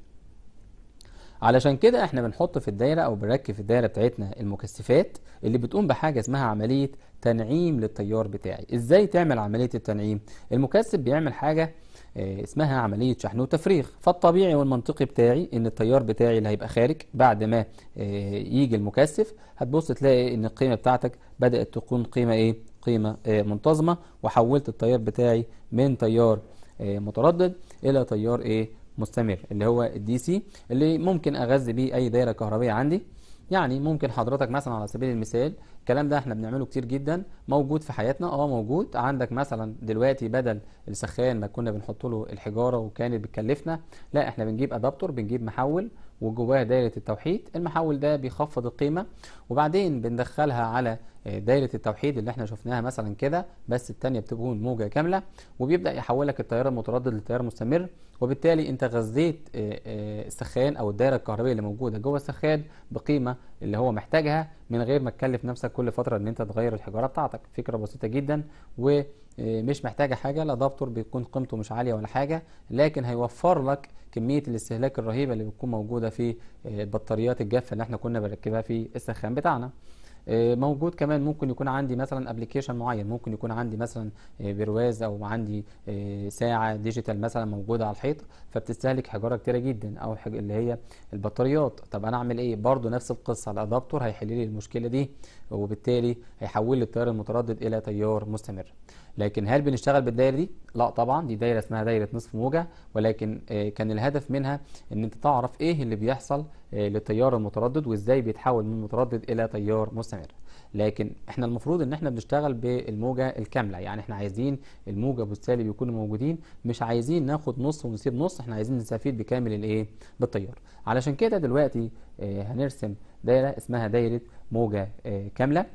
علشان كده احنا بنحط في الدايره او بنركب في الدايره بتاعتنا المكثفات اللي بتقوم بحاجه اسمها عمليه تنعيم للتيار بتاعي ازاي تعمل عمليه التنعيم المكثف بيعمل حاجه آه، اسمها عملية شحن وتفريغ فالطبيعي والمنطقي بتاعي ان التيار بتاعي اللي هيبقى خارج بعد ما آه، يجي المكثف هتبص تلاقي ان القيمة بتاعتك بدأت تكون قيمة ايه قيمة آه، منتظمة وحولت التيار بتاعي من تيار متردد الى تيار ايه مستمر اللي هو الدي سي اللي ممكن اغذي بيه اي دايرة كهربية عندي يعني ممكن حضرتك مثلا على سبيل المثال الكلام ده احنا بنعمله كتير جدا موجود في حياتنا اه موجود عندك مثلا دلوقتي بدل السخان ما كنا بنحط له الحجاره وكانت بتكلفنا لا احنا بنجيب ادابتور بنجيب محول وجواه دايرة التوحيد المحول ده بيخفض القيمة وبعدين بندخلها على آه، دايرة التوحيد اللي احنا شفناها مثلا كده بس التانية بتكون موجة كاملة وبيبدأ يحولك التيار المتردد لتيار مستمر وبالتالي انت غذيت آه، آه، السخان او الدايرة الكهربية اللي موجودة جوه السخان بقيمة اللي هو محتاجها من غير ما تكلف نفسك كل فترة ان انت تغير الحجارة بتاعتك فكرة بسيطة جدا و إيه، مش محتاجة حاجة الأدابتور بيكون قيمته مش عالية ولا حاجة لكن هيوفر لك كمية الاستهلاك الرهيبة اللي بتكون موجودة في إيه، البطاريات الجافة اللي احنا كنا بنركبها في السخان بتاعنا إيه، موجود كمان ممكن يكون عندي مثلا ابلكيشن معين ممكن يكون عندي مثلا برواز او عندي ساعه ديجيتال مثلا موجوده على الحيط فبتستهلك حجاره كتيره جدا او اللي هي البطاريات طب انا اعمل ايه برضو نفس القصه الادابتور هيحل لي المشكله دي وبالتالي هيحول لي التيار المتردد الى تيار مستمر لكن هل بنشتغل بالدايره دي لا طبعا دي دايره اسمها دايره نصف موجه ولكن آه، كان الهدف منها ان انت تعرف ايه اللي بيحصل آه، للتيار المتردد وازاي بيتحول من متردد الى تيار مستمر لكن احنا المفروض ان احنا بنشتغل بالموجه الكامله يعني احنا عايزين الموجب والسالب يكونوا موجودين مش عايزين ناخد نص ونسيب نص احنا عايزين نستفيد بكامل الايه بالتيار علشان كده دلوقتي آه، هنرسم دايره اسمها دايره موجه كامله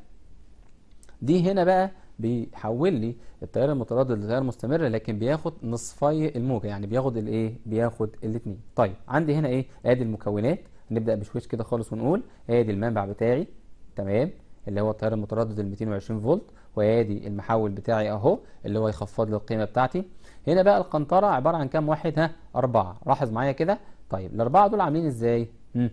دي هنا بقى بيحول لي التيار المتردد لتيار مستمر لكن بياخد نصفي الموجه يعني بياخد الايه بياخد الاثنين طيب عندي هنا ايه ادي المكونات نبدا بشويش كده خالص ونقول ادي المنبع بتاعي تمام اللي هو التيار المتردد ال 220 فولت وادي المحول بتاعي اهو اللي هو يخفض لي القيمه بتاعتي هنا بقى القنطره عباره عن كام واحد ها اربعه لاحظ معايا كده طيب الاربعه دول عاملين ازاي امم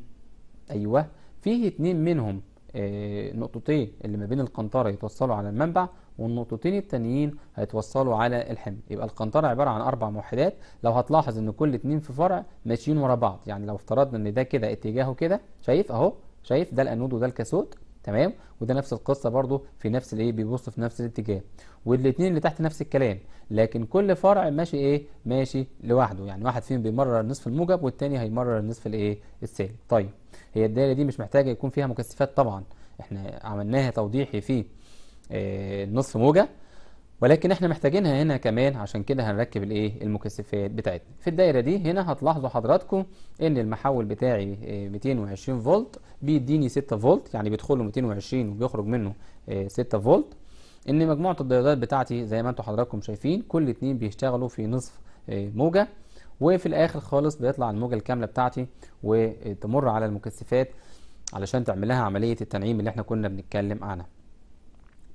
ايوه فيه اتنين منهم النقطتين آه، اللي ما بين القنطره يتوصلوا على المنبع والنقطتين التانيين هيتوصلوا على الحمل يبقى القنطره عباره عن اربع موحدات لو هتلاحظ ان كل اتنين في فرع ماشيين ورا بعض يعني لو افترضنا ان ده كده اتجاهه كده شايف اهو شايف ده الانود وده الكاثود تمام وده نفس القصه برضو في نفس الايه بيبص في نفس الاتجاه والاثنين اللي تحت نفس الكلام لكن كل فرع ماشي ايه ماشي لوحده يعني واحد فيهم بيمرر النصف الموجب والتاني هيمرر النصف الايه السالب طيب هي الدايره دي مش محتاجه يكون فيها مكثفات طبعا احنا عملناها توضيحي في النصف آه، موجه ولكن احنا محتاجينها هنا كمان عشان كده هنركب الايه المكثفات بتاعتنا في الدايره دي هنا هتلاحظوا حضراتكم ان المحول بتاعي 220 آه، فولت بيديني 6 فولت يعني بيدخله 220 وبيخرج منه 6 آه، فولت ان مجموعه الديودات بتاعتي زي ما انتم حضراتكم شايفين كل اتنين بيشتغلوا في نصف آه، موجه وفي الاخر خالص بيطلع الموجه الكامله بتاعتي وتمر على المكثفات علشان تعمل لها عمليه التنعيم اللي احنا كنا بنتكلم عنها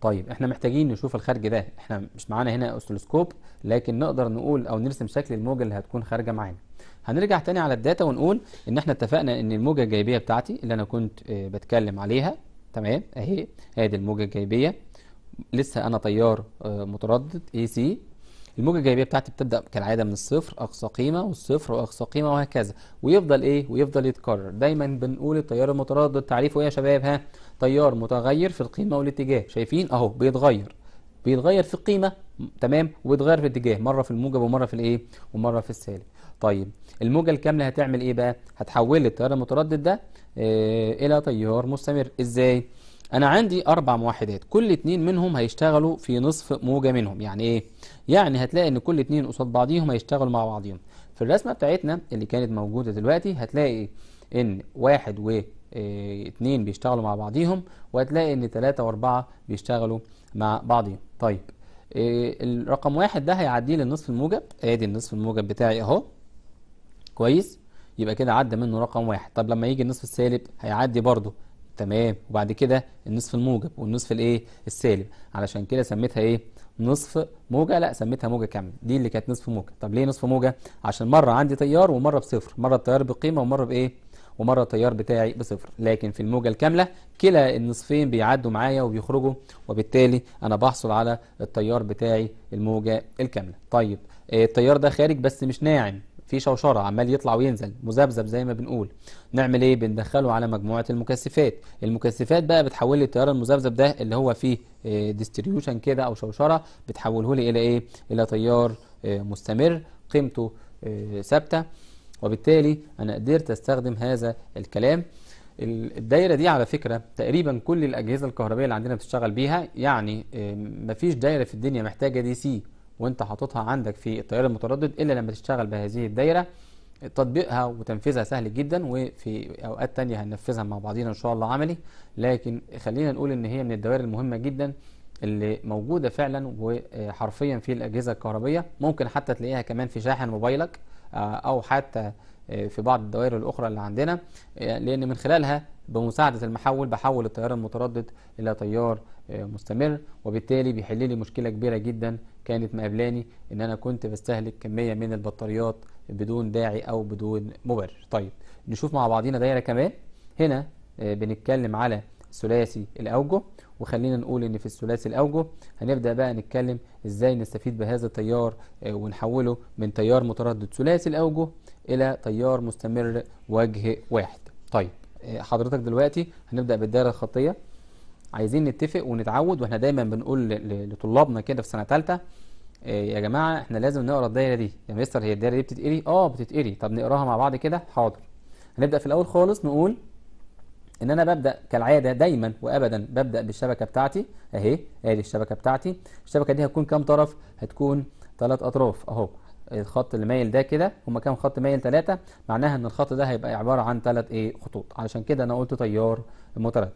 طيب احنا محتاجين نشوف الخرج ده احنا مش معانا هنا اوستيلوسكوب لكن نقدر نقول او نرسم شكل الموجه اللي هتكون خارجه معانا هنرجع تاني على الداتا ونقول ان احنا اتفقنا ان الموجه الجايبيه بتاعتي اللي انا كنت آه، بتكلم عليها تمام اهي ادي الموجه الجايبيه لسه انا تيار آه، متردد اي سي الموجة الجايبية بتاعتي بتبدأ كالعادة من الصفر أقصى قيمة والصفر وأقصى قيمة وهكذا ويفضل إيه ويفضل يتكرر دايما بنقول التيار المتردد تعريفه إيه يا شباب ها تيار متغير في القيمة والاتجاه شايفين أهو بيتغير بيتغير في القيمة تمام وبيتغير في الاتجاه مرة في الموجب ومرة في الإيه ومرة في السالب طيب الموجة الكاملة هتعمل إيه بقى هتحول التيار المتردد ده إيه إلى تيار مستمر إزاي انا عندي اربع موحدات كل اتنين منهم هيشتغلوا في نصف موجة منهم يعني ايه يعني هتلاقي ان كل اتنين قصاد بعضيهم هيشتغلوا مع بعضيهم في الرسمه بتاعتنا اللي كانت موجوده دلوقتي هتلاقي ان واحد و آه، اتنين بيشتغلوا مع بعضيهم وهتلاقي ان تلاتة واربعة بيشتغلوا مع بعضهم طيب آه، الرقم واحد ده هيعديه للنصف الموجب ادي النصف الموجب بتاعي اهو كويس يبقى كده عدى منه رقم واحد طب لما يجي النصف السالب هيعدي برضه تمام وبعد كده النصف الموجب والنصف الايه السالب علشان كده سميتها ايه نصف موجه لا سميتها موجه كامله دي اللي كانت نصف موجه طب ليه نصف موجه عشان مره عندي تيار ومره بصفر مره التيار بقيمه ومره بايه ومره التيار بتاعي بصفر لكن في الموجه الكامله كلا النصفين بيعدوا معايا وبيخرجوا وبالتالي انا بحصل على التيار بتاعي الموجه الكامله طيب آه، التيار ده خارج بس مش ناعم في شوشره عمال يطلع وينزل مذبذب زي ما بنقول نعمل ايه بندخله على مجموعه المكثفات المكثفات بقى بتحول لي التيار المذبذب ده اللي هو فيه ديستريبيوشن آه، كده او شوشره بتحوله لي الى ايه الى تيار آه، مستمر قيمته آه، ثابته وبالتالي انا قدرت استخدم هذا الكلام الدايره دي على فكره تقريبا كل الاجهزه الكهربائيه اللي عندنا بتشتغل بيها يعني مفيش دايره في الدنيا محتاجه دي سي وانت حاططها عندك في التيار المتردد الا لما تشتغل بهذه الدايره تطبيقها وتنفيذها سهل جدا وفي اوقات تانية هننفذها مع بعضينا ان شاء الله عملي لكن خلينا نقول ان هي من الدوائر المهمه جدا اللي موجوده فعلا وحرفيا في الاجهزه الكهربيه ممكن حتى تلاقيها كمان في شاحن موبايلك آه، او حتى آه، في بعض الدوائر الاخرى اللي عندنا آه، لان من خلالها بمساعدة المحول بحول التيار المتردد إلى تيار آه، مستمر وبالتالي بيحل لي مشكلة كبيرة جدا كانت مقابلاني إن أنا كنت بستهلك كمية من البطاريات بدون داعي أو بدون مبرر طيب نشوف مع بعضينا دايرة كمان هنا آه، بنتكلم على ثلاثي الأوجه وخلينا نقول ان في الثلاثي الاوجه هنبدا بقى نتكلم ازاي نستفيد بهذا التيار آه، ونحوله من تيار متردد ثلاثي الاوجه الى تيار مستمر وجه واحد طيب آه، حضرتك دلوقتي هنبدأ بالدائرة الخطية عايزين نتفق ونتعود واحنا دايما بنقول لطلابنا كده في سنة ثالثة آه، يا جماعة احنا لازم نقرا الدايرة دي يا مستر هي الدايرة دي بتتقري؟ اه بتتقري طب نقراها مع بعض كده حاضر هنبدأ في الأول خالص نقول ان انا ببدا كالعاده دايما وابدا ببدا بالشبكه بتاعتي اهي ادي الشبكه بتاعتي الشبكه دي هتكون كام طرف هتكون ثلاث اطراف اهو الخط اللي مايل ده كده هما كام خط مايل ثلاثة معناها ان الخط ده هيبقى عبارة عن ثلاث ايه خطوط علشان كده انا قلت تيار متردد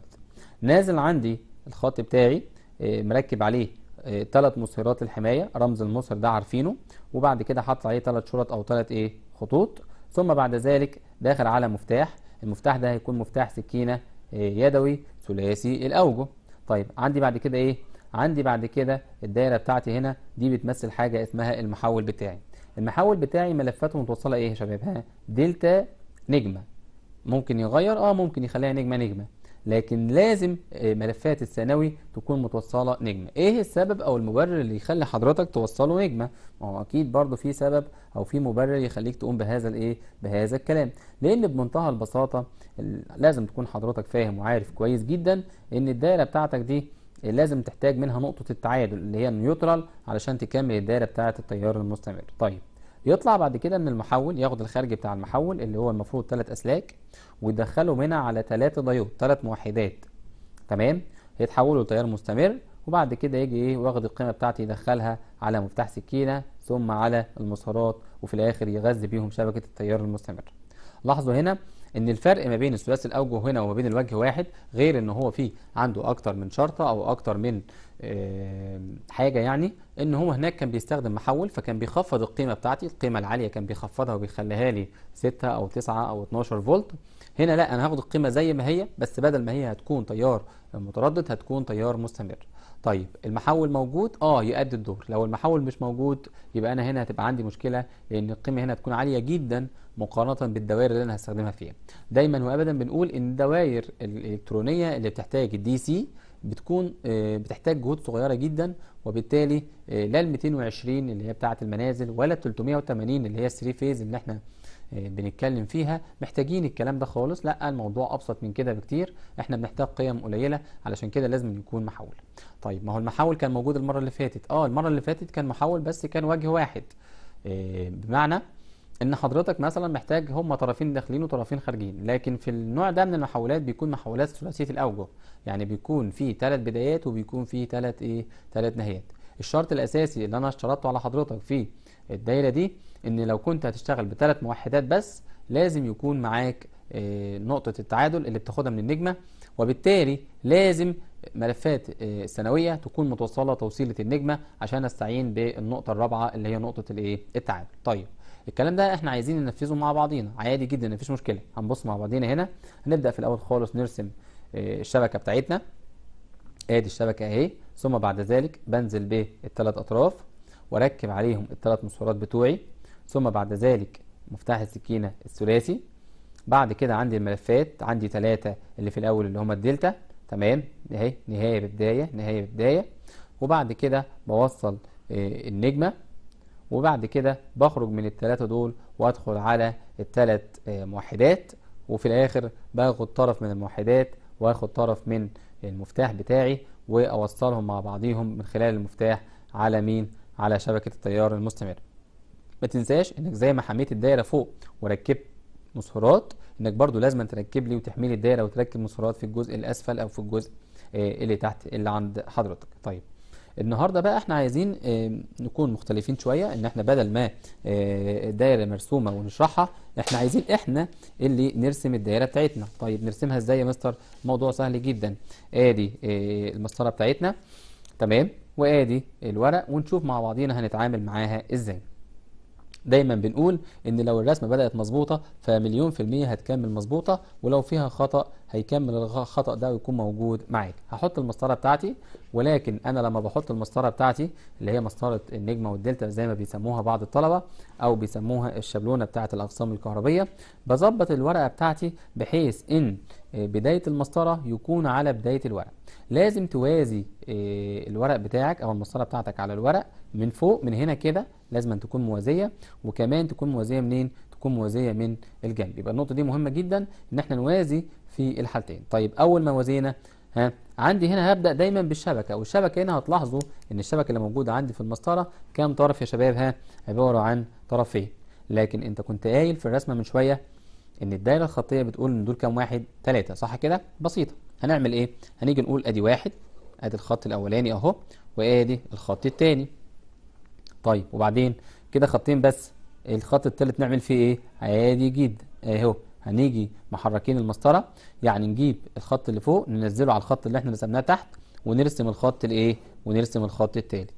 نازل عندي الخط بتاعي إيه مركب عليه ثلاث آه، مصهرات الحماية رمز المصهر ده عارفينه وبعد كده حاطط عليه ثلاث شرط او ثلاث ايه خطوط ثم بعد ذلك داخل على مفتاح المفتاح ده هيكون مفتاح سكينة إيه يدوي ثلاثي الاوجه طيب عندي بعد كده ايه عندي بعد كده الدايره بتاعتي هنا دي بتمثل حاجه اسمها المحول بتاعي المحول بتاعي ملفاته متوصله ايه يا شباب ها دلتا نجمه ممكن يغير اه ممكن يخليها نجمه نجمه لكن لازم آه، ملفات الثانوي تكون متوصله نجمه ايه السبب او المبرر اللي يخلي حضرتك توصله نجمه ما هو اكيد برضه في سبب او في مبرر يخليك تقوم بهذا الايه بهذا الكلام لان بمنتهى البساطه لازم تكون حضرتك فاهم وعارف كويس جدا ان الدائره بتاعتك دي لازم تحتاج منها نقطة التعادل اللي هي النيوترال علشان تكمل الدايرة بتاعة التيار المستمر طيب يطلع بعد كده من المحول ياخد الخارج بتاع المحول اللي هو المفروض ثلاث أسلاك ويدخله منها على ثلاثة دايود ثلاث موحدات تمام يتحولوا لتيار مستمر وبعد كده يجي ايه واخد القيمه بتاعتي يدخلها على مفتاح سكينه ثم على المسارات وفي الاخر يغذي بيهم شبكه التيار المستمر لاحظوا هنا ان الفرق ما بين الثلاثي الاوجه هنا وما بين الوجه واحد غير ان هو فيه عنده اكتر من شرطه او اكتر من آه، حاجه يعني ان هو هناك كان بيستخدم محول فكان بيخفض القيمه بتاعتي القيمه العاليه كان بيخفضها وبيخليها لي 6 او 9 او 12 فولت هنا لا انا هاخد القيمه زي ما هي بس بدل ما هي هتكون تيار متردد هتكون تيار مستمر طيب المحول موجود اه يؤدي الدور لو المحول مش موجود يبقى انا هنا هتبقى عندي مشكله لان القيمه هنا هتكون عاليه جدا مقارنه بالدوائر اللي انا هستخدمها فيها دايما وابدا بنقول ان الدوائر الالكترونيه اللي بتحتاج الدي سي بتكون آه، بتحتاج جهود صغيره جدا وبالتالي آه، لا ال 220 اللي هي بتاعه المنازل ولا ال 380 اللي هي الثري فيز اللي احنا بنتكلم فيها محتاجين الكلام ده خالص لا الموضوع ابسط من كده بكتير احنا بنحتاج قيم قليله علشان كده لازم يكون محول طيب ما هو المحول كان موجود المره اللي فاتت اه المره اللي فاتت كان محول بس كان وجه واحد آه، بمعنى ان حضرتك مثلا محتاج هم طرفين داخلين وطرفين خارجين لكن في النوع ده من المحولات بيكون محولات ثلاثيه الاوجه يعني بيكون في ثلاث بدايات وبيكون في ثلاث ايه ثلاث نهايات الشرط الاساسي اللي انا اشترطته على حضرتك في الدايره دي ان لو كنت هتشتغل بثلاث موحدات بس لازم يكون معاك آه، نقطة التعادل اللي بتاخدها من النجمة وبالتالي لازم ملفات الثانوية آه، تكون متوصلة توصيلة النجمة عشان استعين بالنقطة الرابعة اللي هي نقطة الايه التعادل طيب الكلام ده احنا عايزين ننفذه مع بعضينا عادي جدا مفيش مشكلة هنبص مع بعضينا هنا هنبدأ في الاول خالص نرسم آه، الشبكة بتاعتنا ادي الشبكة اهي ثم بعد ذلك بنزل بالثلاث اطراف واركب عليهم الثلاث مصورات بتوعي ثم بعد ذلك مفتاح السكينة الثلاثي بعد كده عندي الملفات عندي ثلاثة اللي في الأول اللي هما الدلتا تمام اهي نهاية بداية نهاية بداية وبعد كده بوصل آه، النجمة وبعد كده بخرج من الثلاثة دول وأدخل على الثلاث آه، موحدات وفي الآخر باخد طرف من الموحدات وآخد طرف من المفتاح بتاعي وأوصلهم مع بعضيهم من خلال المفتاح على مين على شبكة التيار المستمر ما تنساش انك زي ما حميت الدايره فوق وركبت مصهرات انك برضو لازم تركب لي وتحمي لي الدايره وتركب مصهرات في الجزء الاسفل او في الجزء آه، اللي تحت اللي عند حضرتك طيب النهارده بقى احنا عايزين آه، نكون مختلفين شويه ان احنا بدل ما آه، الدايره مرسومه ونشرحها احنا عايزين احنا اللي نرسم الدايره بتاعتنا طيب نرسمها ازاي يا مستر موضوع سهل جدا ادي المسطره بتاعتنا تمام وادي الورق ونشوف مع بعضينا هنتعامل معاها ازاي دايما بنقول ان لو الرسمه بدات مظبوطه فمليون في الميه هتكمل مظبوطه ولو فيها خطا هيكمل الخطا ده ويكون موجود معاك هحط المسطره بتاعتي ولكن انا لما بحط المسطره بتاعتي اللي هي مسطره النجمه والدلتا زي ما بيسموها بعض الطلبه او بيسموها الشابلونه بتاعه الاقسام الكهربيه بظبط الورقه بتاعتي بحيث ان آه، بداية المسطرة يكون على بداية الورق لازم توازي آه، الورق بتاعك أو المسطرة بتاعتك على الورق من فوق من هنا كده لازم أن تكون موازية وكمان تكون موازية منين؟ تكون موازية من الجنب يبقى النقطة دي مهمة جدا إن احنا نوازي في الحالتين طيب أول ما وازينا ها عندي هنا هبدأ دايما بالشبكة والشبكة هنا هتلاحظوا إن الشبكة اللي موجودة عندي في المسطرة كام طرف يا شباب ها عبارة عن طرفين لكن أنت كنت قايل في الرسمة من شوية إن الدائرة الخطية بتقول إن دول كام واحد؟ ثلاثة صح كده؟ بسيطة هنعمل إيه؟ هنيجي نقول أدي واحد أدي الخط الأولاني أهو وأدي الخط الثاني طيب وبعدين كده خطين بس الخط الثالث نعمل فيه ايه عادي جدا اهو هنيجي محركين المسطره يعني نجيب الخط اللي فوق ننزله على الخط اللي احنا رسمناه تحت ونرسم الخط الايه ونرسم الخط الثالث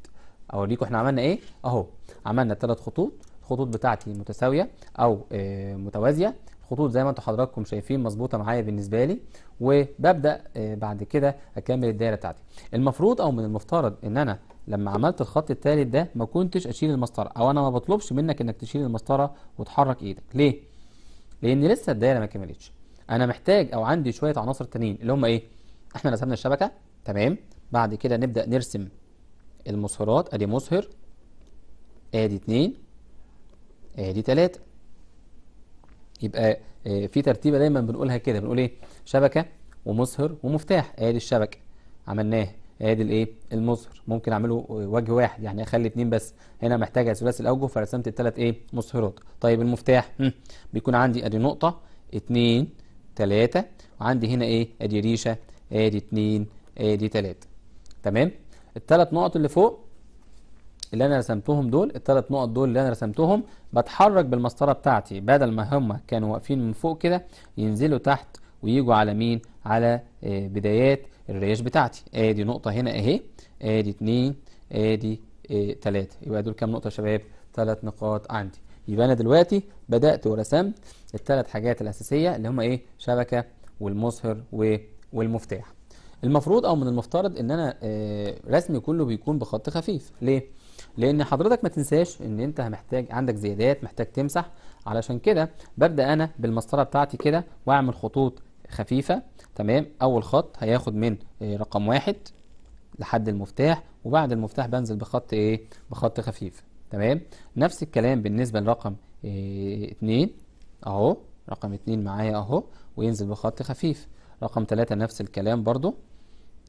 اوريكم احنا عملنا ايه اهو عملنا ثلاث خطوط الخطوط بتاعتي متساويه او آه متوازيه الخطوط زي ما انتم حضراتكم شايفين مظبوطه معايا بالنسبه لي وببدا آه، بعد كده اكمل الدايره بتاعتي المفروض او من المفترض ان انا لما عملت الخط الثالث ده ما كنتش اشيل المسطره او انا ما بطلبش منك انك تشيل المسطره وتحرك ايدك ليه لان لسه الدايره ما كملتش انا محتاج او عندي شويه عناصر تانيين اللي هم ايه احنا رسمنا الشبكه تمام بعد كده نبدا نرسم المصهرات ادي مصهر ادي اتنين ادي تلاته يبقى آه، في ترتيبه دايما بنقولها كده بنقول ايه شبكه ومصهر ومفتاح ادي الشبكه عملناها ادي الايه المظهر ممكن اعمله وجه واحد يعني اخلي اتنين بس هنا محتاجه ثلاثي الاوجه فرسمت الثلاث ايه مظهرات طيب المفتاح بيكون عندي ادي نقطه اتنين تلاته وعندي هنا ايه ادي ريشه ادي اتنين ادي تلاته تمام الثلاث نقط اللي فوق اللي انا رسمتهم دول الثلاث نقط دول اللي انا رسمتهم بتحرك بالمسطره بتاعتي بدل ما هم كانوا واقفين من فوق كده ينزلوا تحت ويجوا على مين على آه، بدايات الريش بتاعتي ادي نقطه هنا اهي ادي 2 ادي 3 آه، يبقى دول كام نقطه يا شباب ثلاث نقاط عندي يبقى انا دلوقتي بدات ورسمت الثلاث حاجات الاساسيه اللي هما ايه شبكه والمظهر والمفتاح المفروض او من المفترض ان انا آه، رسمي كله بيكون بخط خفيف ليه لان حضرتك ما تنساش ان انت محتاج عندك زيادات محتاج تمسح علشان كده ببدا انا بالمسطره بتاعتي كده واعمل خطوط خفيفه تمام اول خط هياخد من آه، رقم واحد لحد المفتاح وبعد المفتاح بنزل بخط ايه بخط خفيف تمام نفس الكلام بالنسبه لرقم آه، اتنين اهو رقم اتنين معايا اهو وينزل بخط خفيف رقم تلاتة نفس الكلام برضو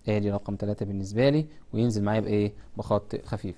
ادي آه، رقم تلاتة بالنسبه لي وينزل معايا بايه بخط خفيف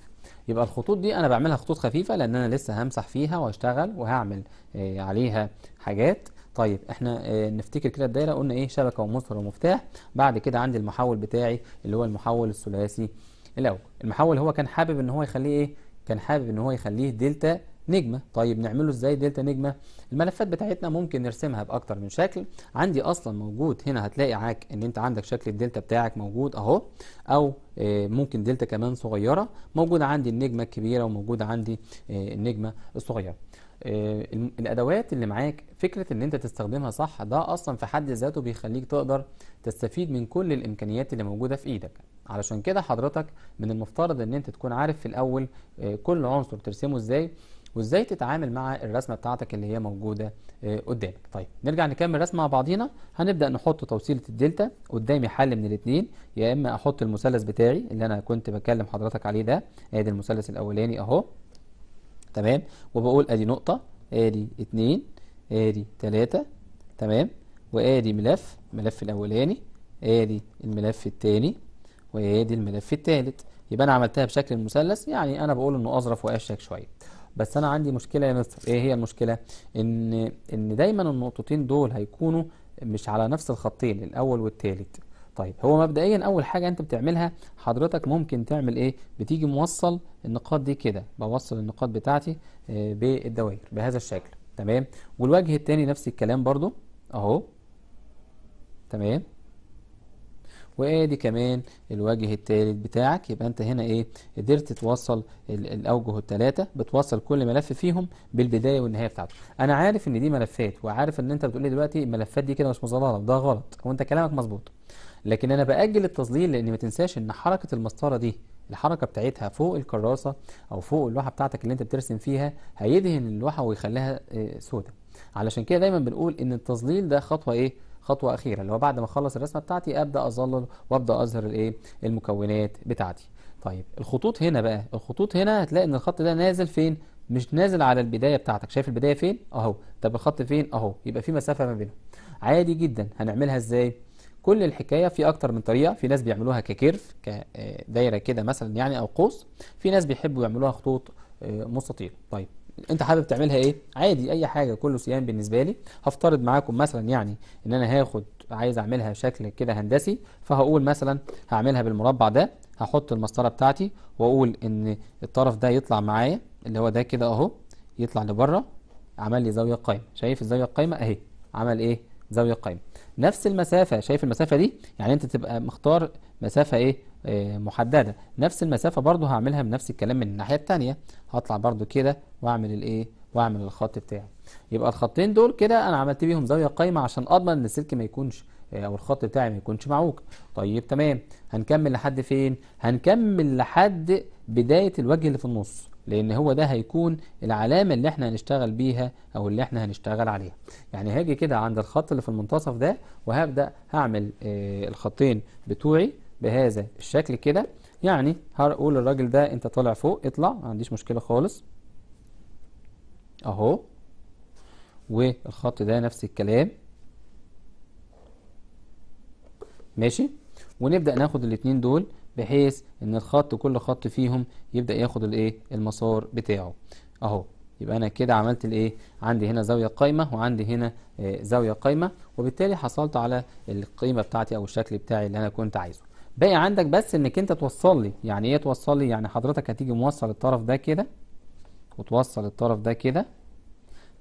يبقى الخطوط دي انا بعملها خطوط خفيفه لان انا لسه همسح فيها وهشتغل وهعمل عليها حاجات طيب احنا اه نفتكر كده الدايره قلنا ايه شبكه ومصدر ومفتاح بعد كده عندي المحول بتاعي اللي هو المحول الثلاثي الاول المحول هو كان حابب ان هو يخليه ايه كان حابب ان هو يخليه دلتا نجمة طيب نعمله ازاي دلتا نجمة الملفات بتاعتنا ممكن نرسمها باكتر من شكل عندي اصلا موجود هنا هتلاقي عاك ان انت عندك شكل الدلتا بتاعك موجود اهو او آه، ممكن دلتا كمان صغيرة موجود عندي النجمة الكبيرة وموجود عندي آه، النجمة الصغيرة آه، الادوات اللي معاك فكره ان انت تستخدمها صح ده اصلا في حد ذاته بيخليك تقدر تستفيد من كل الامكانيات اللي موجوده في ايدك علشان كده حضرتك من المفترض ان انت تكون عارف في الاول آه، كل عنصر ترسمه ازاي وازاي تتعامل مع الرسمه بتاعتك اللي هي موجوده آه، قدامك طيب نرجع نكمل رسمه مع بعضينا هنبدا نحط توصيله الدلتا قدامي حل من الاثنين يا اما احط المثلث بتاعي اللي انا كنت بكلم حضرتك عليه ده ادي المثلث الاولاني اهو تمام وبقول ادي نقطة ادي اتنين ادي تلاتة تمام وادي ملف الملف الاولاني ادي الملف الثاني وادي الملف الثالث يبقى انا عملتها بشكل مثلث يعني انا بقول انه اظرف واشيك شويه بس انا عندي مشكله يا مستر ايه هي المشكله ان ان دايما النقطتين دول هيكونوا مش على نفس الخطين الاول والثالث طيب هو مبدئيا اول حاجه انت بتعملها حضرتك ممكن تعمل ايه بتيجي موصل النقاط دي كده بوصل النقاط بتاعتي آه، بالدوائر بهذا الشكل تمام والوجه التاني نفس الكلام برضو اهو تمام وادي كمان الوجه الثالث بتاعك يبقى انت هنا ايه قدرت توصل الاوجه الثلاثه بتوصل كل ملف فيهم بالبدايه والنهايه بتاعته انا عارف ان دي ملفات وعارف ان انت بتقول لي دلوقتي الملفات دي كده مش مظلله ده غلط وانت كلامك مظبوط لكن أنا بأجل التظليل لأن ما تنساش إن حركة المسطرة دي الحركة بتاعتها فوق الكراسة أو فوق اللوحة بتاعتك اللي أنت بترسم فيها هيدهن اللوحة ويخليها آه، سودة علشان كده دايما بنقول إن التظليل ده خطوة إيه؟ خطوة أخيرة اللي هو بعد ما أخلص الرسمة بتاعتي أبدأ أظلل وأبدأ أظهر الإيه؟ المكونات بتاعتي طيب الخطوط هنا بقى الخطوط هنا هتلاقي ان الخط ده نازل فين مش نازل على البدايه بتاعتك شايف البدايه فين اهو طب الخط فين اهو يبقى في مسافه ما بينهم عادي جدا هنعملها ازاي كل الحكاية في أكتر من طريقة في ناس بيعملوها ككيرف كدايرة كده مثلا يعني أو قوس في ناس بيحبوا يعملوها خطوط آه، مستطيل طيب انت حابب تعملها ايه عادي اي حاجه كله صيام بالنسبه لي هفترض معاكم مثلا يعني ان انا هاخد عايز اعملها شكل كده هندسي فهقول مثلا هعملها بالمربع ده هحط المسطره بتاعتي واقول ان الطرف ده يطلع معايا اللي هو ده كده اهو يطلع لبره عمل لي زاويه قايمه شايف الزاويه القايمه اهي عمل ايه زاويه قايمه نفس المسافة شايف المسافة دي يعني أنت تبقى مختار مسافة إيه آه، محددة نفس المسافة برضو هعملها بنفس الكلام من الناحية التانية هطلع برضو كده وأعمل الإيه وأعمل الخط بتاعي يبقى الخطين دول كده أنا عملت بيهم زاوية قايمة عشان أضمن إن السلك ما يكونش آه، او الخط بتاعي ما يكونش معوج طيب تمام هنكمل لحد فين هنكمل لحد بدايه الوجه اللي في النص لأن هو ده هيكون العلامة اللي احنا هنشتغل بيها أو اللي احنا هنشتغل عليها يعني هاجي كده عند الخط اللي في المنتصف ده وهبدأ هعمل اه الخطين بتوعي بهذا الشكل كده يعني هقول الراجل ده انت طالع فوق اطلع ما عنديش مشكلة خالص اهو والخط ده نفس الكلام ماشي ونبدأ ناخد الاتنين دول بحيث ان الخط كل خط فيهم يبدأ ياخد الايه المسار بتاعه اهو يبقى انا كده عملت الايه عندي هنا زاوية قايمة وعندي هنا آه، زاوية قايمة وبالتالي حصلت على القيمة بتاعتي او الشكل بتاعي اللي انا كنت عايزه باقي عندك بس انك انت توصل لي يعني ايه توصل لي يعني حضرتك هتيجي موصل الطرف ده كده وتوصل الطرف ده كده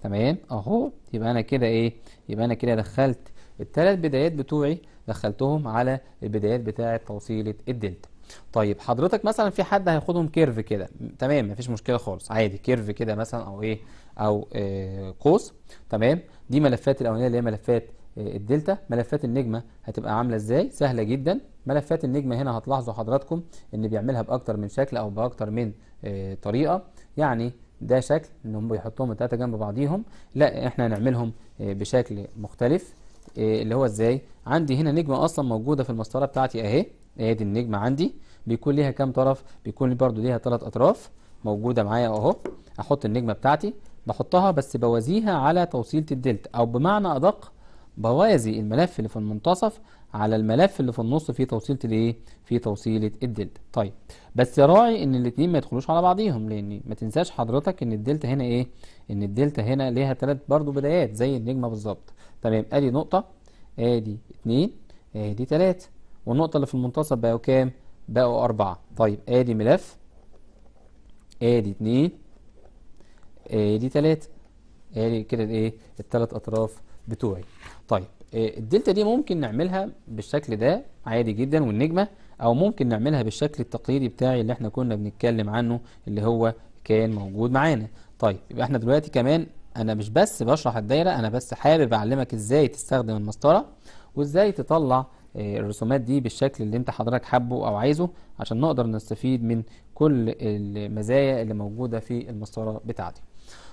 تمام اهو يبقى انا كده ايه يبقى انا كده دخلت الثلاث بدايات بتوعي دخلتهم على البدايات بتاعه توصيله الدلتا طيب حضرتك مثلا في حد هياخدهم كيرف كده تمام مفيش مشكله خالص عادي كيرف كده مثلا او ايه او آه، قوس تمام دي ملفات الاولانيه اللي هي ملفات آه، الدلتا ملفات النجمة هتبقى عاملة ازاي سهلة جدا ملفات النجمة هنا هتلاحظوا حضراتكم ان بيعملها باكتر من شكل او باكتر من آه، طريقة يعني ده شكل ان هم بيحطوهم التلاتة جنب بعضيهم لا احنا هنعملهم بشكل مختلف إيه، اللي هو ازاي عندي هنا نجمة اصلا موجودة في المسطرة بتاعتي اهي اهي دي النجمة عندي بيكون ليها كام طرف بيكون برضو ليها ثلاث اطراف موجودة معايا اهو احط النجمة بتاعتي بحطها بس بوازيها على توصيلة الدلتا او بمعنى ادق بوازي الملف اللي في المنتصف على الملف اللي في النص في توصيله الايه في توصيله الدلتا طيب بس راعي ان الاثنين ما يدخلوش على بعضيهم لان ما تنساش حضرتك ان الدلتا هنا ايه ان الدلتا هنا ليها ثلاث برضو بدايات زي النجمه بالظبط تمام ادي نقطه ادي 2 ادي 3 والنقطه اللي في المنتصف بقوا كام بقوا 4 طيب ادي ملف ادي 2 ادي 3 ادي كده الايه الثلاث اطراف بتوعي طيب آه، الدلتا دي ممكن نعملها بالشكل ده عادي جدا والنجمه او ممكن نعملها بالشكل التقليدي بتاعي اللي احنا كنا بنتكلم عنه اللي هو كان موجود معانا طيب يبقى احنا دلوقتي كمان انا مش بس بشرح الدايره انا بس حابب اعلمك ازاي تستخدم المسطره وازاي تطلع آه، الرسومات دي بالشكل اللي انت حضرتك حابه او عايزه عشان نقدر نستفيد من كل المزايا اللي موجوده في المسطره بتاعتي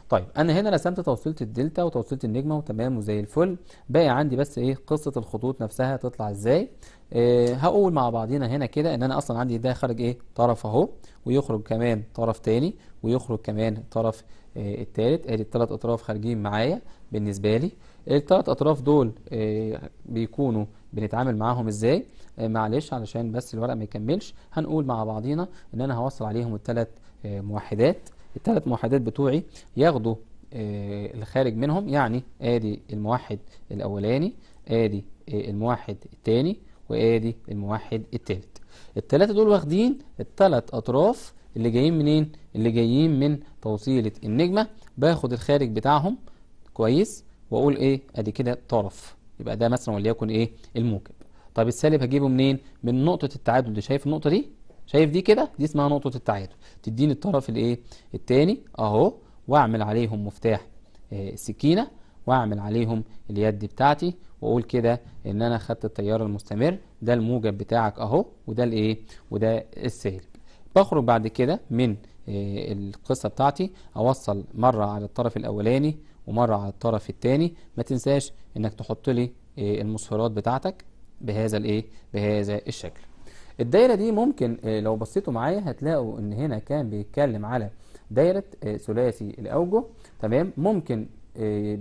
طيب انا هنا رسمت توصيله الدلتا وتوصيله النجمه وتمام وزي الفل باقي عندي بس ايه قصه الخطوط نفسها تطلع ازاي آه، هقول مع بعضينا هنا كده ان انا اصلا عندي ده خارج ايه طرف اهو ويخرج كمان طرف تاني ويخرج كمان طرف آه التالت ادي آه، التلات اطراف خارجين معايا بالنسبه لي التلات اطراف دول آه بيكونوا بنتعامل معاهم ازاي آه معلش علشان بس الورق ما يكملش هنقول مع بعضينا ان انا هوصل عليهم التلات آه، موحدات التلات موحدات بتوعي ياخدوا الخارج منهم يعني ادي الموحد الاولاني ادي الموحد التاني وادي الموحد التالت التلاتة دول واخدين التلات اطراف اللي جايين منين اللي جايين من توصيلة النجمة باخد الخارج بتاعهم كويس واقول ايه ادي كده طرف يبقى ده مثلا وليكن ايه الموجب طب السالب هجيبه منين من نقطة التعادل دي شايف النقطة دي شايف دي كده دي اسمها نقطة التعادل تديني الطرف الايه التاني اهو واعمل عليهم مفتاح آه، السكينة واعمل عليهم اليد بتاعتي واقول كده ان انا خدت التيار المستمر ده الموجب بتاعك اهو وده الايه وده السالب بخرج بعد كده من آه، القصة بتاعتي أوصل مرة على الطرف الأولاني ومرة على الطرف الثاني ما تنساش إنك تحط لي آه، المصفرات بتاعتك بهذا الإيه بهذا الشكل الدايرة دي ممكن آه، لو بصيتوا معايا هتلاقوا إن هنا كان بيتكلم على دايرة ثلاثي الأوجه تمام ممكن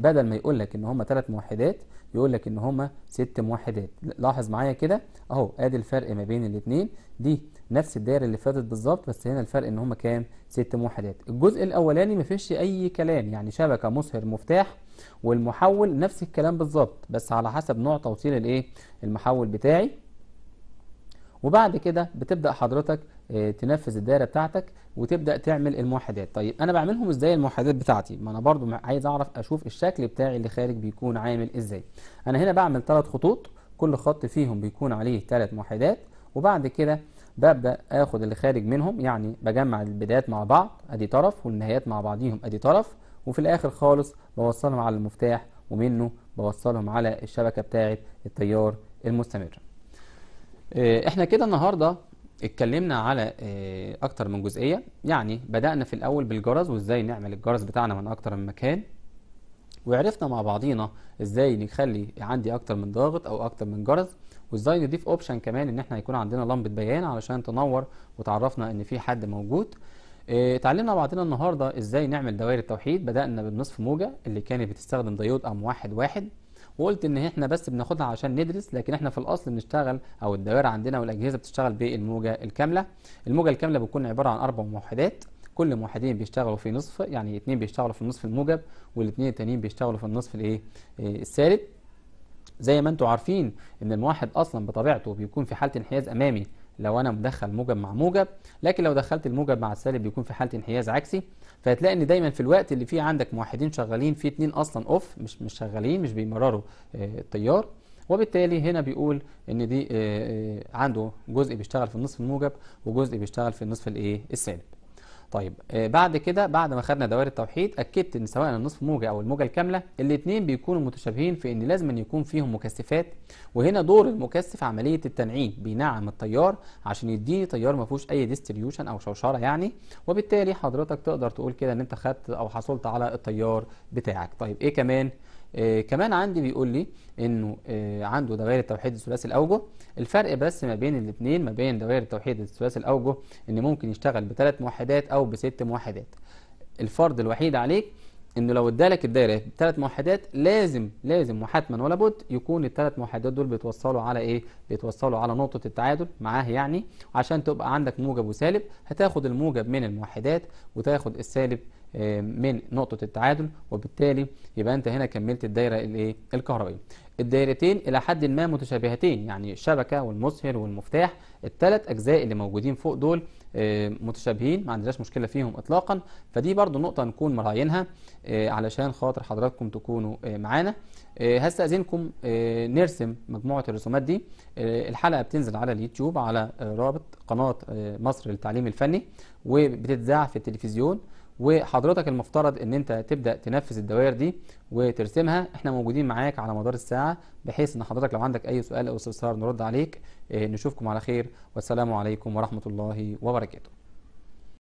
بدل ما يقول لك إن هم ثلاث موحدات يقول لك ان هما ست موحدات لاحظ معايا كده اهو ادي الفرق ما بين الاثنين دي نفس الدايره اللي فاتت بالظبط بس هنا الفرق ان هما كام ست موحدات الجزء الاولاني ما فيش اي كلام يعني شبكه مسهر مفتاح والمحول نفس الكلام بالظبط بس على حسب نوع توصيل الايه المحول بتاعي وبعد كده بتبدا حضرتك آه، تنفذ الدايره بتاعتك وتبدأ تعمل الموحدات طيب أنا بعملهم إزاي الموحدات بتاعتي ما أنا برضو عايز أعرف أشوف الشكل بتاعي اللي خارج بيكون عامل إزاي أنا هنا بعمل ثلاث خطوط كل خط فيهم بيكون عليه ثلاث موحدات وبعد كده ببدأ آخد اللي خارج منهم يعني بجمع البدايات مع بعض أدي طرف والنهايات مع بعضيهم أدي طرف وفي الآخر خالص بوصلهم على المفتاح ومنه بوصلهم على الشبكة بتاعة التيار المستمر آه، احنا كده النهاردة اتكلمنا على آه، اكتر من جزئيه يعني بدانا في الاول بالجرس وازاي نعمل الجرس بتاعنا من اكتر من مكان وعرفنا مع بعضينا ازاي نخلي عندي اكتر من ضاغط او اكتر من جرس وازاي نضيف اوبشن كمان ان احنا يكون عندنا لمبه بيان علشان تنور وتعرفنا ان في حد موجود آه، اتعلمنا بعضنا النهارده ازاي نعمل دوائر التوحيد بدانا بنصف موجه اللي كانت بتستخدم ديود ام واحد واحد وقلت ان احنا بس بناخدها عشان ندرس لكن احنا في الاصل بنشتغل او الدوائر عندنا والاجهزه بتشتغل بالموجه الكامله الموجه الكامله بتكون عباره عن اربع موحدات كل موحدين بيشتغلوا في نصف يعني اثنين بيشتغلوا في النصف الموجب والاثنين التانيين بيشتغلوا في النصف الايه إيه، السالب زي ما انتم عارفين ان الموحد اصلا بطبيعته بيكون في حاله انحياز امامي لو انا مدخل موجب مع موجب لكن لو دخلت الموجب مع السالب بيكون في حاله انحياز عكسي فهتلاقي ان دايما في الوقت اللي فيه عندك موحدين شغالين في اتنين اصلا اوف مش مش شغالين مش بيمرروا آه، التيار وبالتالي هنا بيقول ان دي آه، آه، عنده جزء بيشتغل في النصف الموجب وجزء بيشتغل في النصف الايه السالب طيب آه، بعد كده بعد ما خدنا دوائر التوحيد اكدت ان سواء النصف موجه او الموجه الكامله الاثنين بيكونوا متشابهين في ان لازم أن يكون فيهم مكثفات وهنا دور المكثف عمليه التنعيم بينعم التيار عشان يديني تيار ما فيهوش اي ديستريوشن او شوشره يعني وبالتالي حضرتك تقدر تقول كده ان انت خدت او حصلت على التيار بتاعك طيب ايه كمان آه كمان عندي بيقول لي انه آه عنده دوائر التوحيد الثلاثي الاوجه الفرق بس ما بين الاثنين ما بين دوائر التوحيد الثلاثي الاوجه ان ممكن يشتغل بثلاث موحدات او بست موحدات الفرض الوحيد عليك انه لو ادالك الدايره بثلاث موحدات لازم لازم وحتما ولا بد يكون الثلاث موحدات دول بيتوصلوا على ايه بيتوصلوا على نقطه التعادل معاه يعني عشان تبقى عندك موجب وسالب هتاخد الموجب من الموحدات وتاخد السالب من نقطة التعادل وبالتالي يبقى أنت هنا كملت الدايرة الإيه الكهربائية الدايرتين إلى حد ما متشابهتين يعني الشبكة والمصهر والمفتاح الثلاث أجزاء اللي موجودين فوق دول آه، متشابهين ما عندناش مشكلة فيهم إطلاقا فدي برضو نقطة نكون مراعينها آه، علشان خاطر حضراتكم تكونوا آه، معانا هستأذنكم نرسم مجموعة الرسومات دي الحلقة بتنزل على اليوتيوب على رابط قناة مصر للتعليم الفني وبتتذاع في التلفزيون وحضرتك المفترض ان انت تبدا تنفذ الدوائر دي وترسمها احنا موجودين معاك على مدار الساعه بحيث ان حضرتك لو عندك اي سؤال او استفسار نرد عليك آه، نشوفكم على خير والسلام عليكم ورحمه الله وبركاته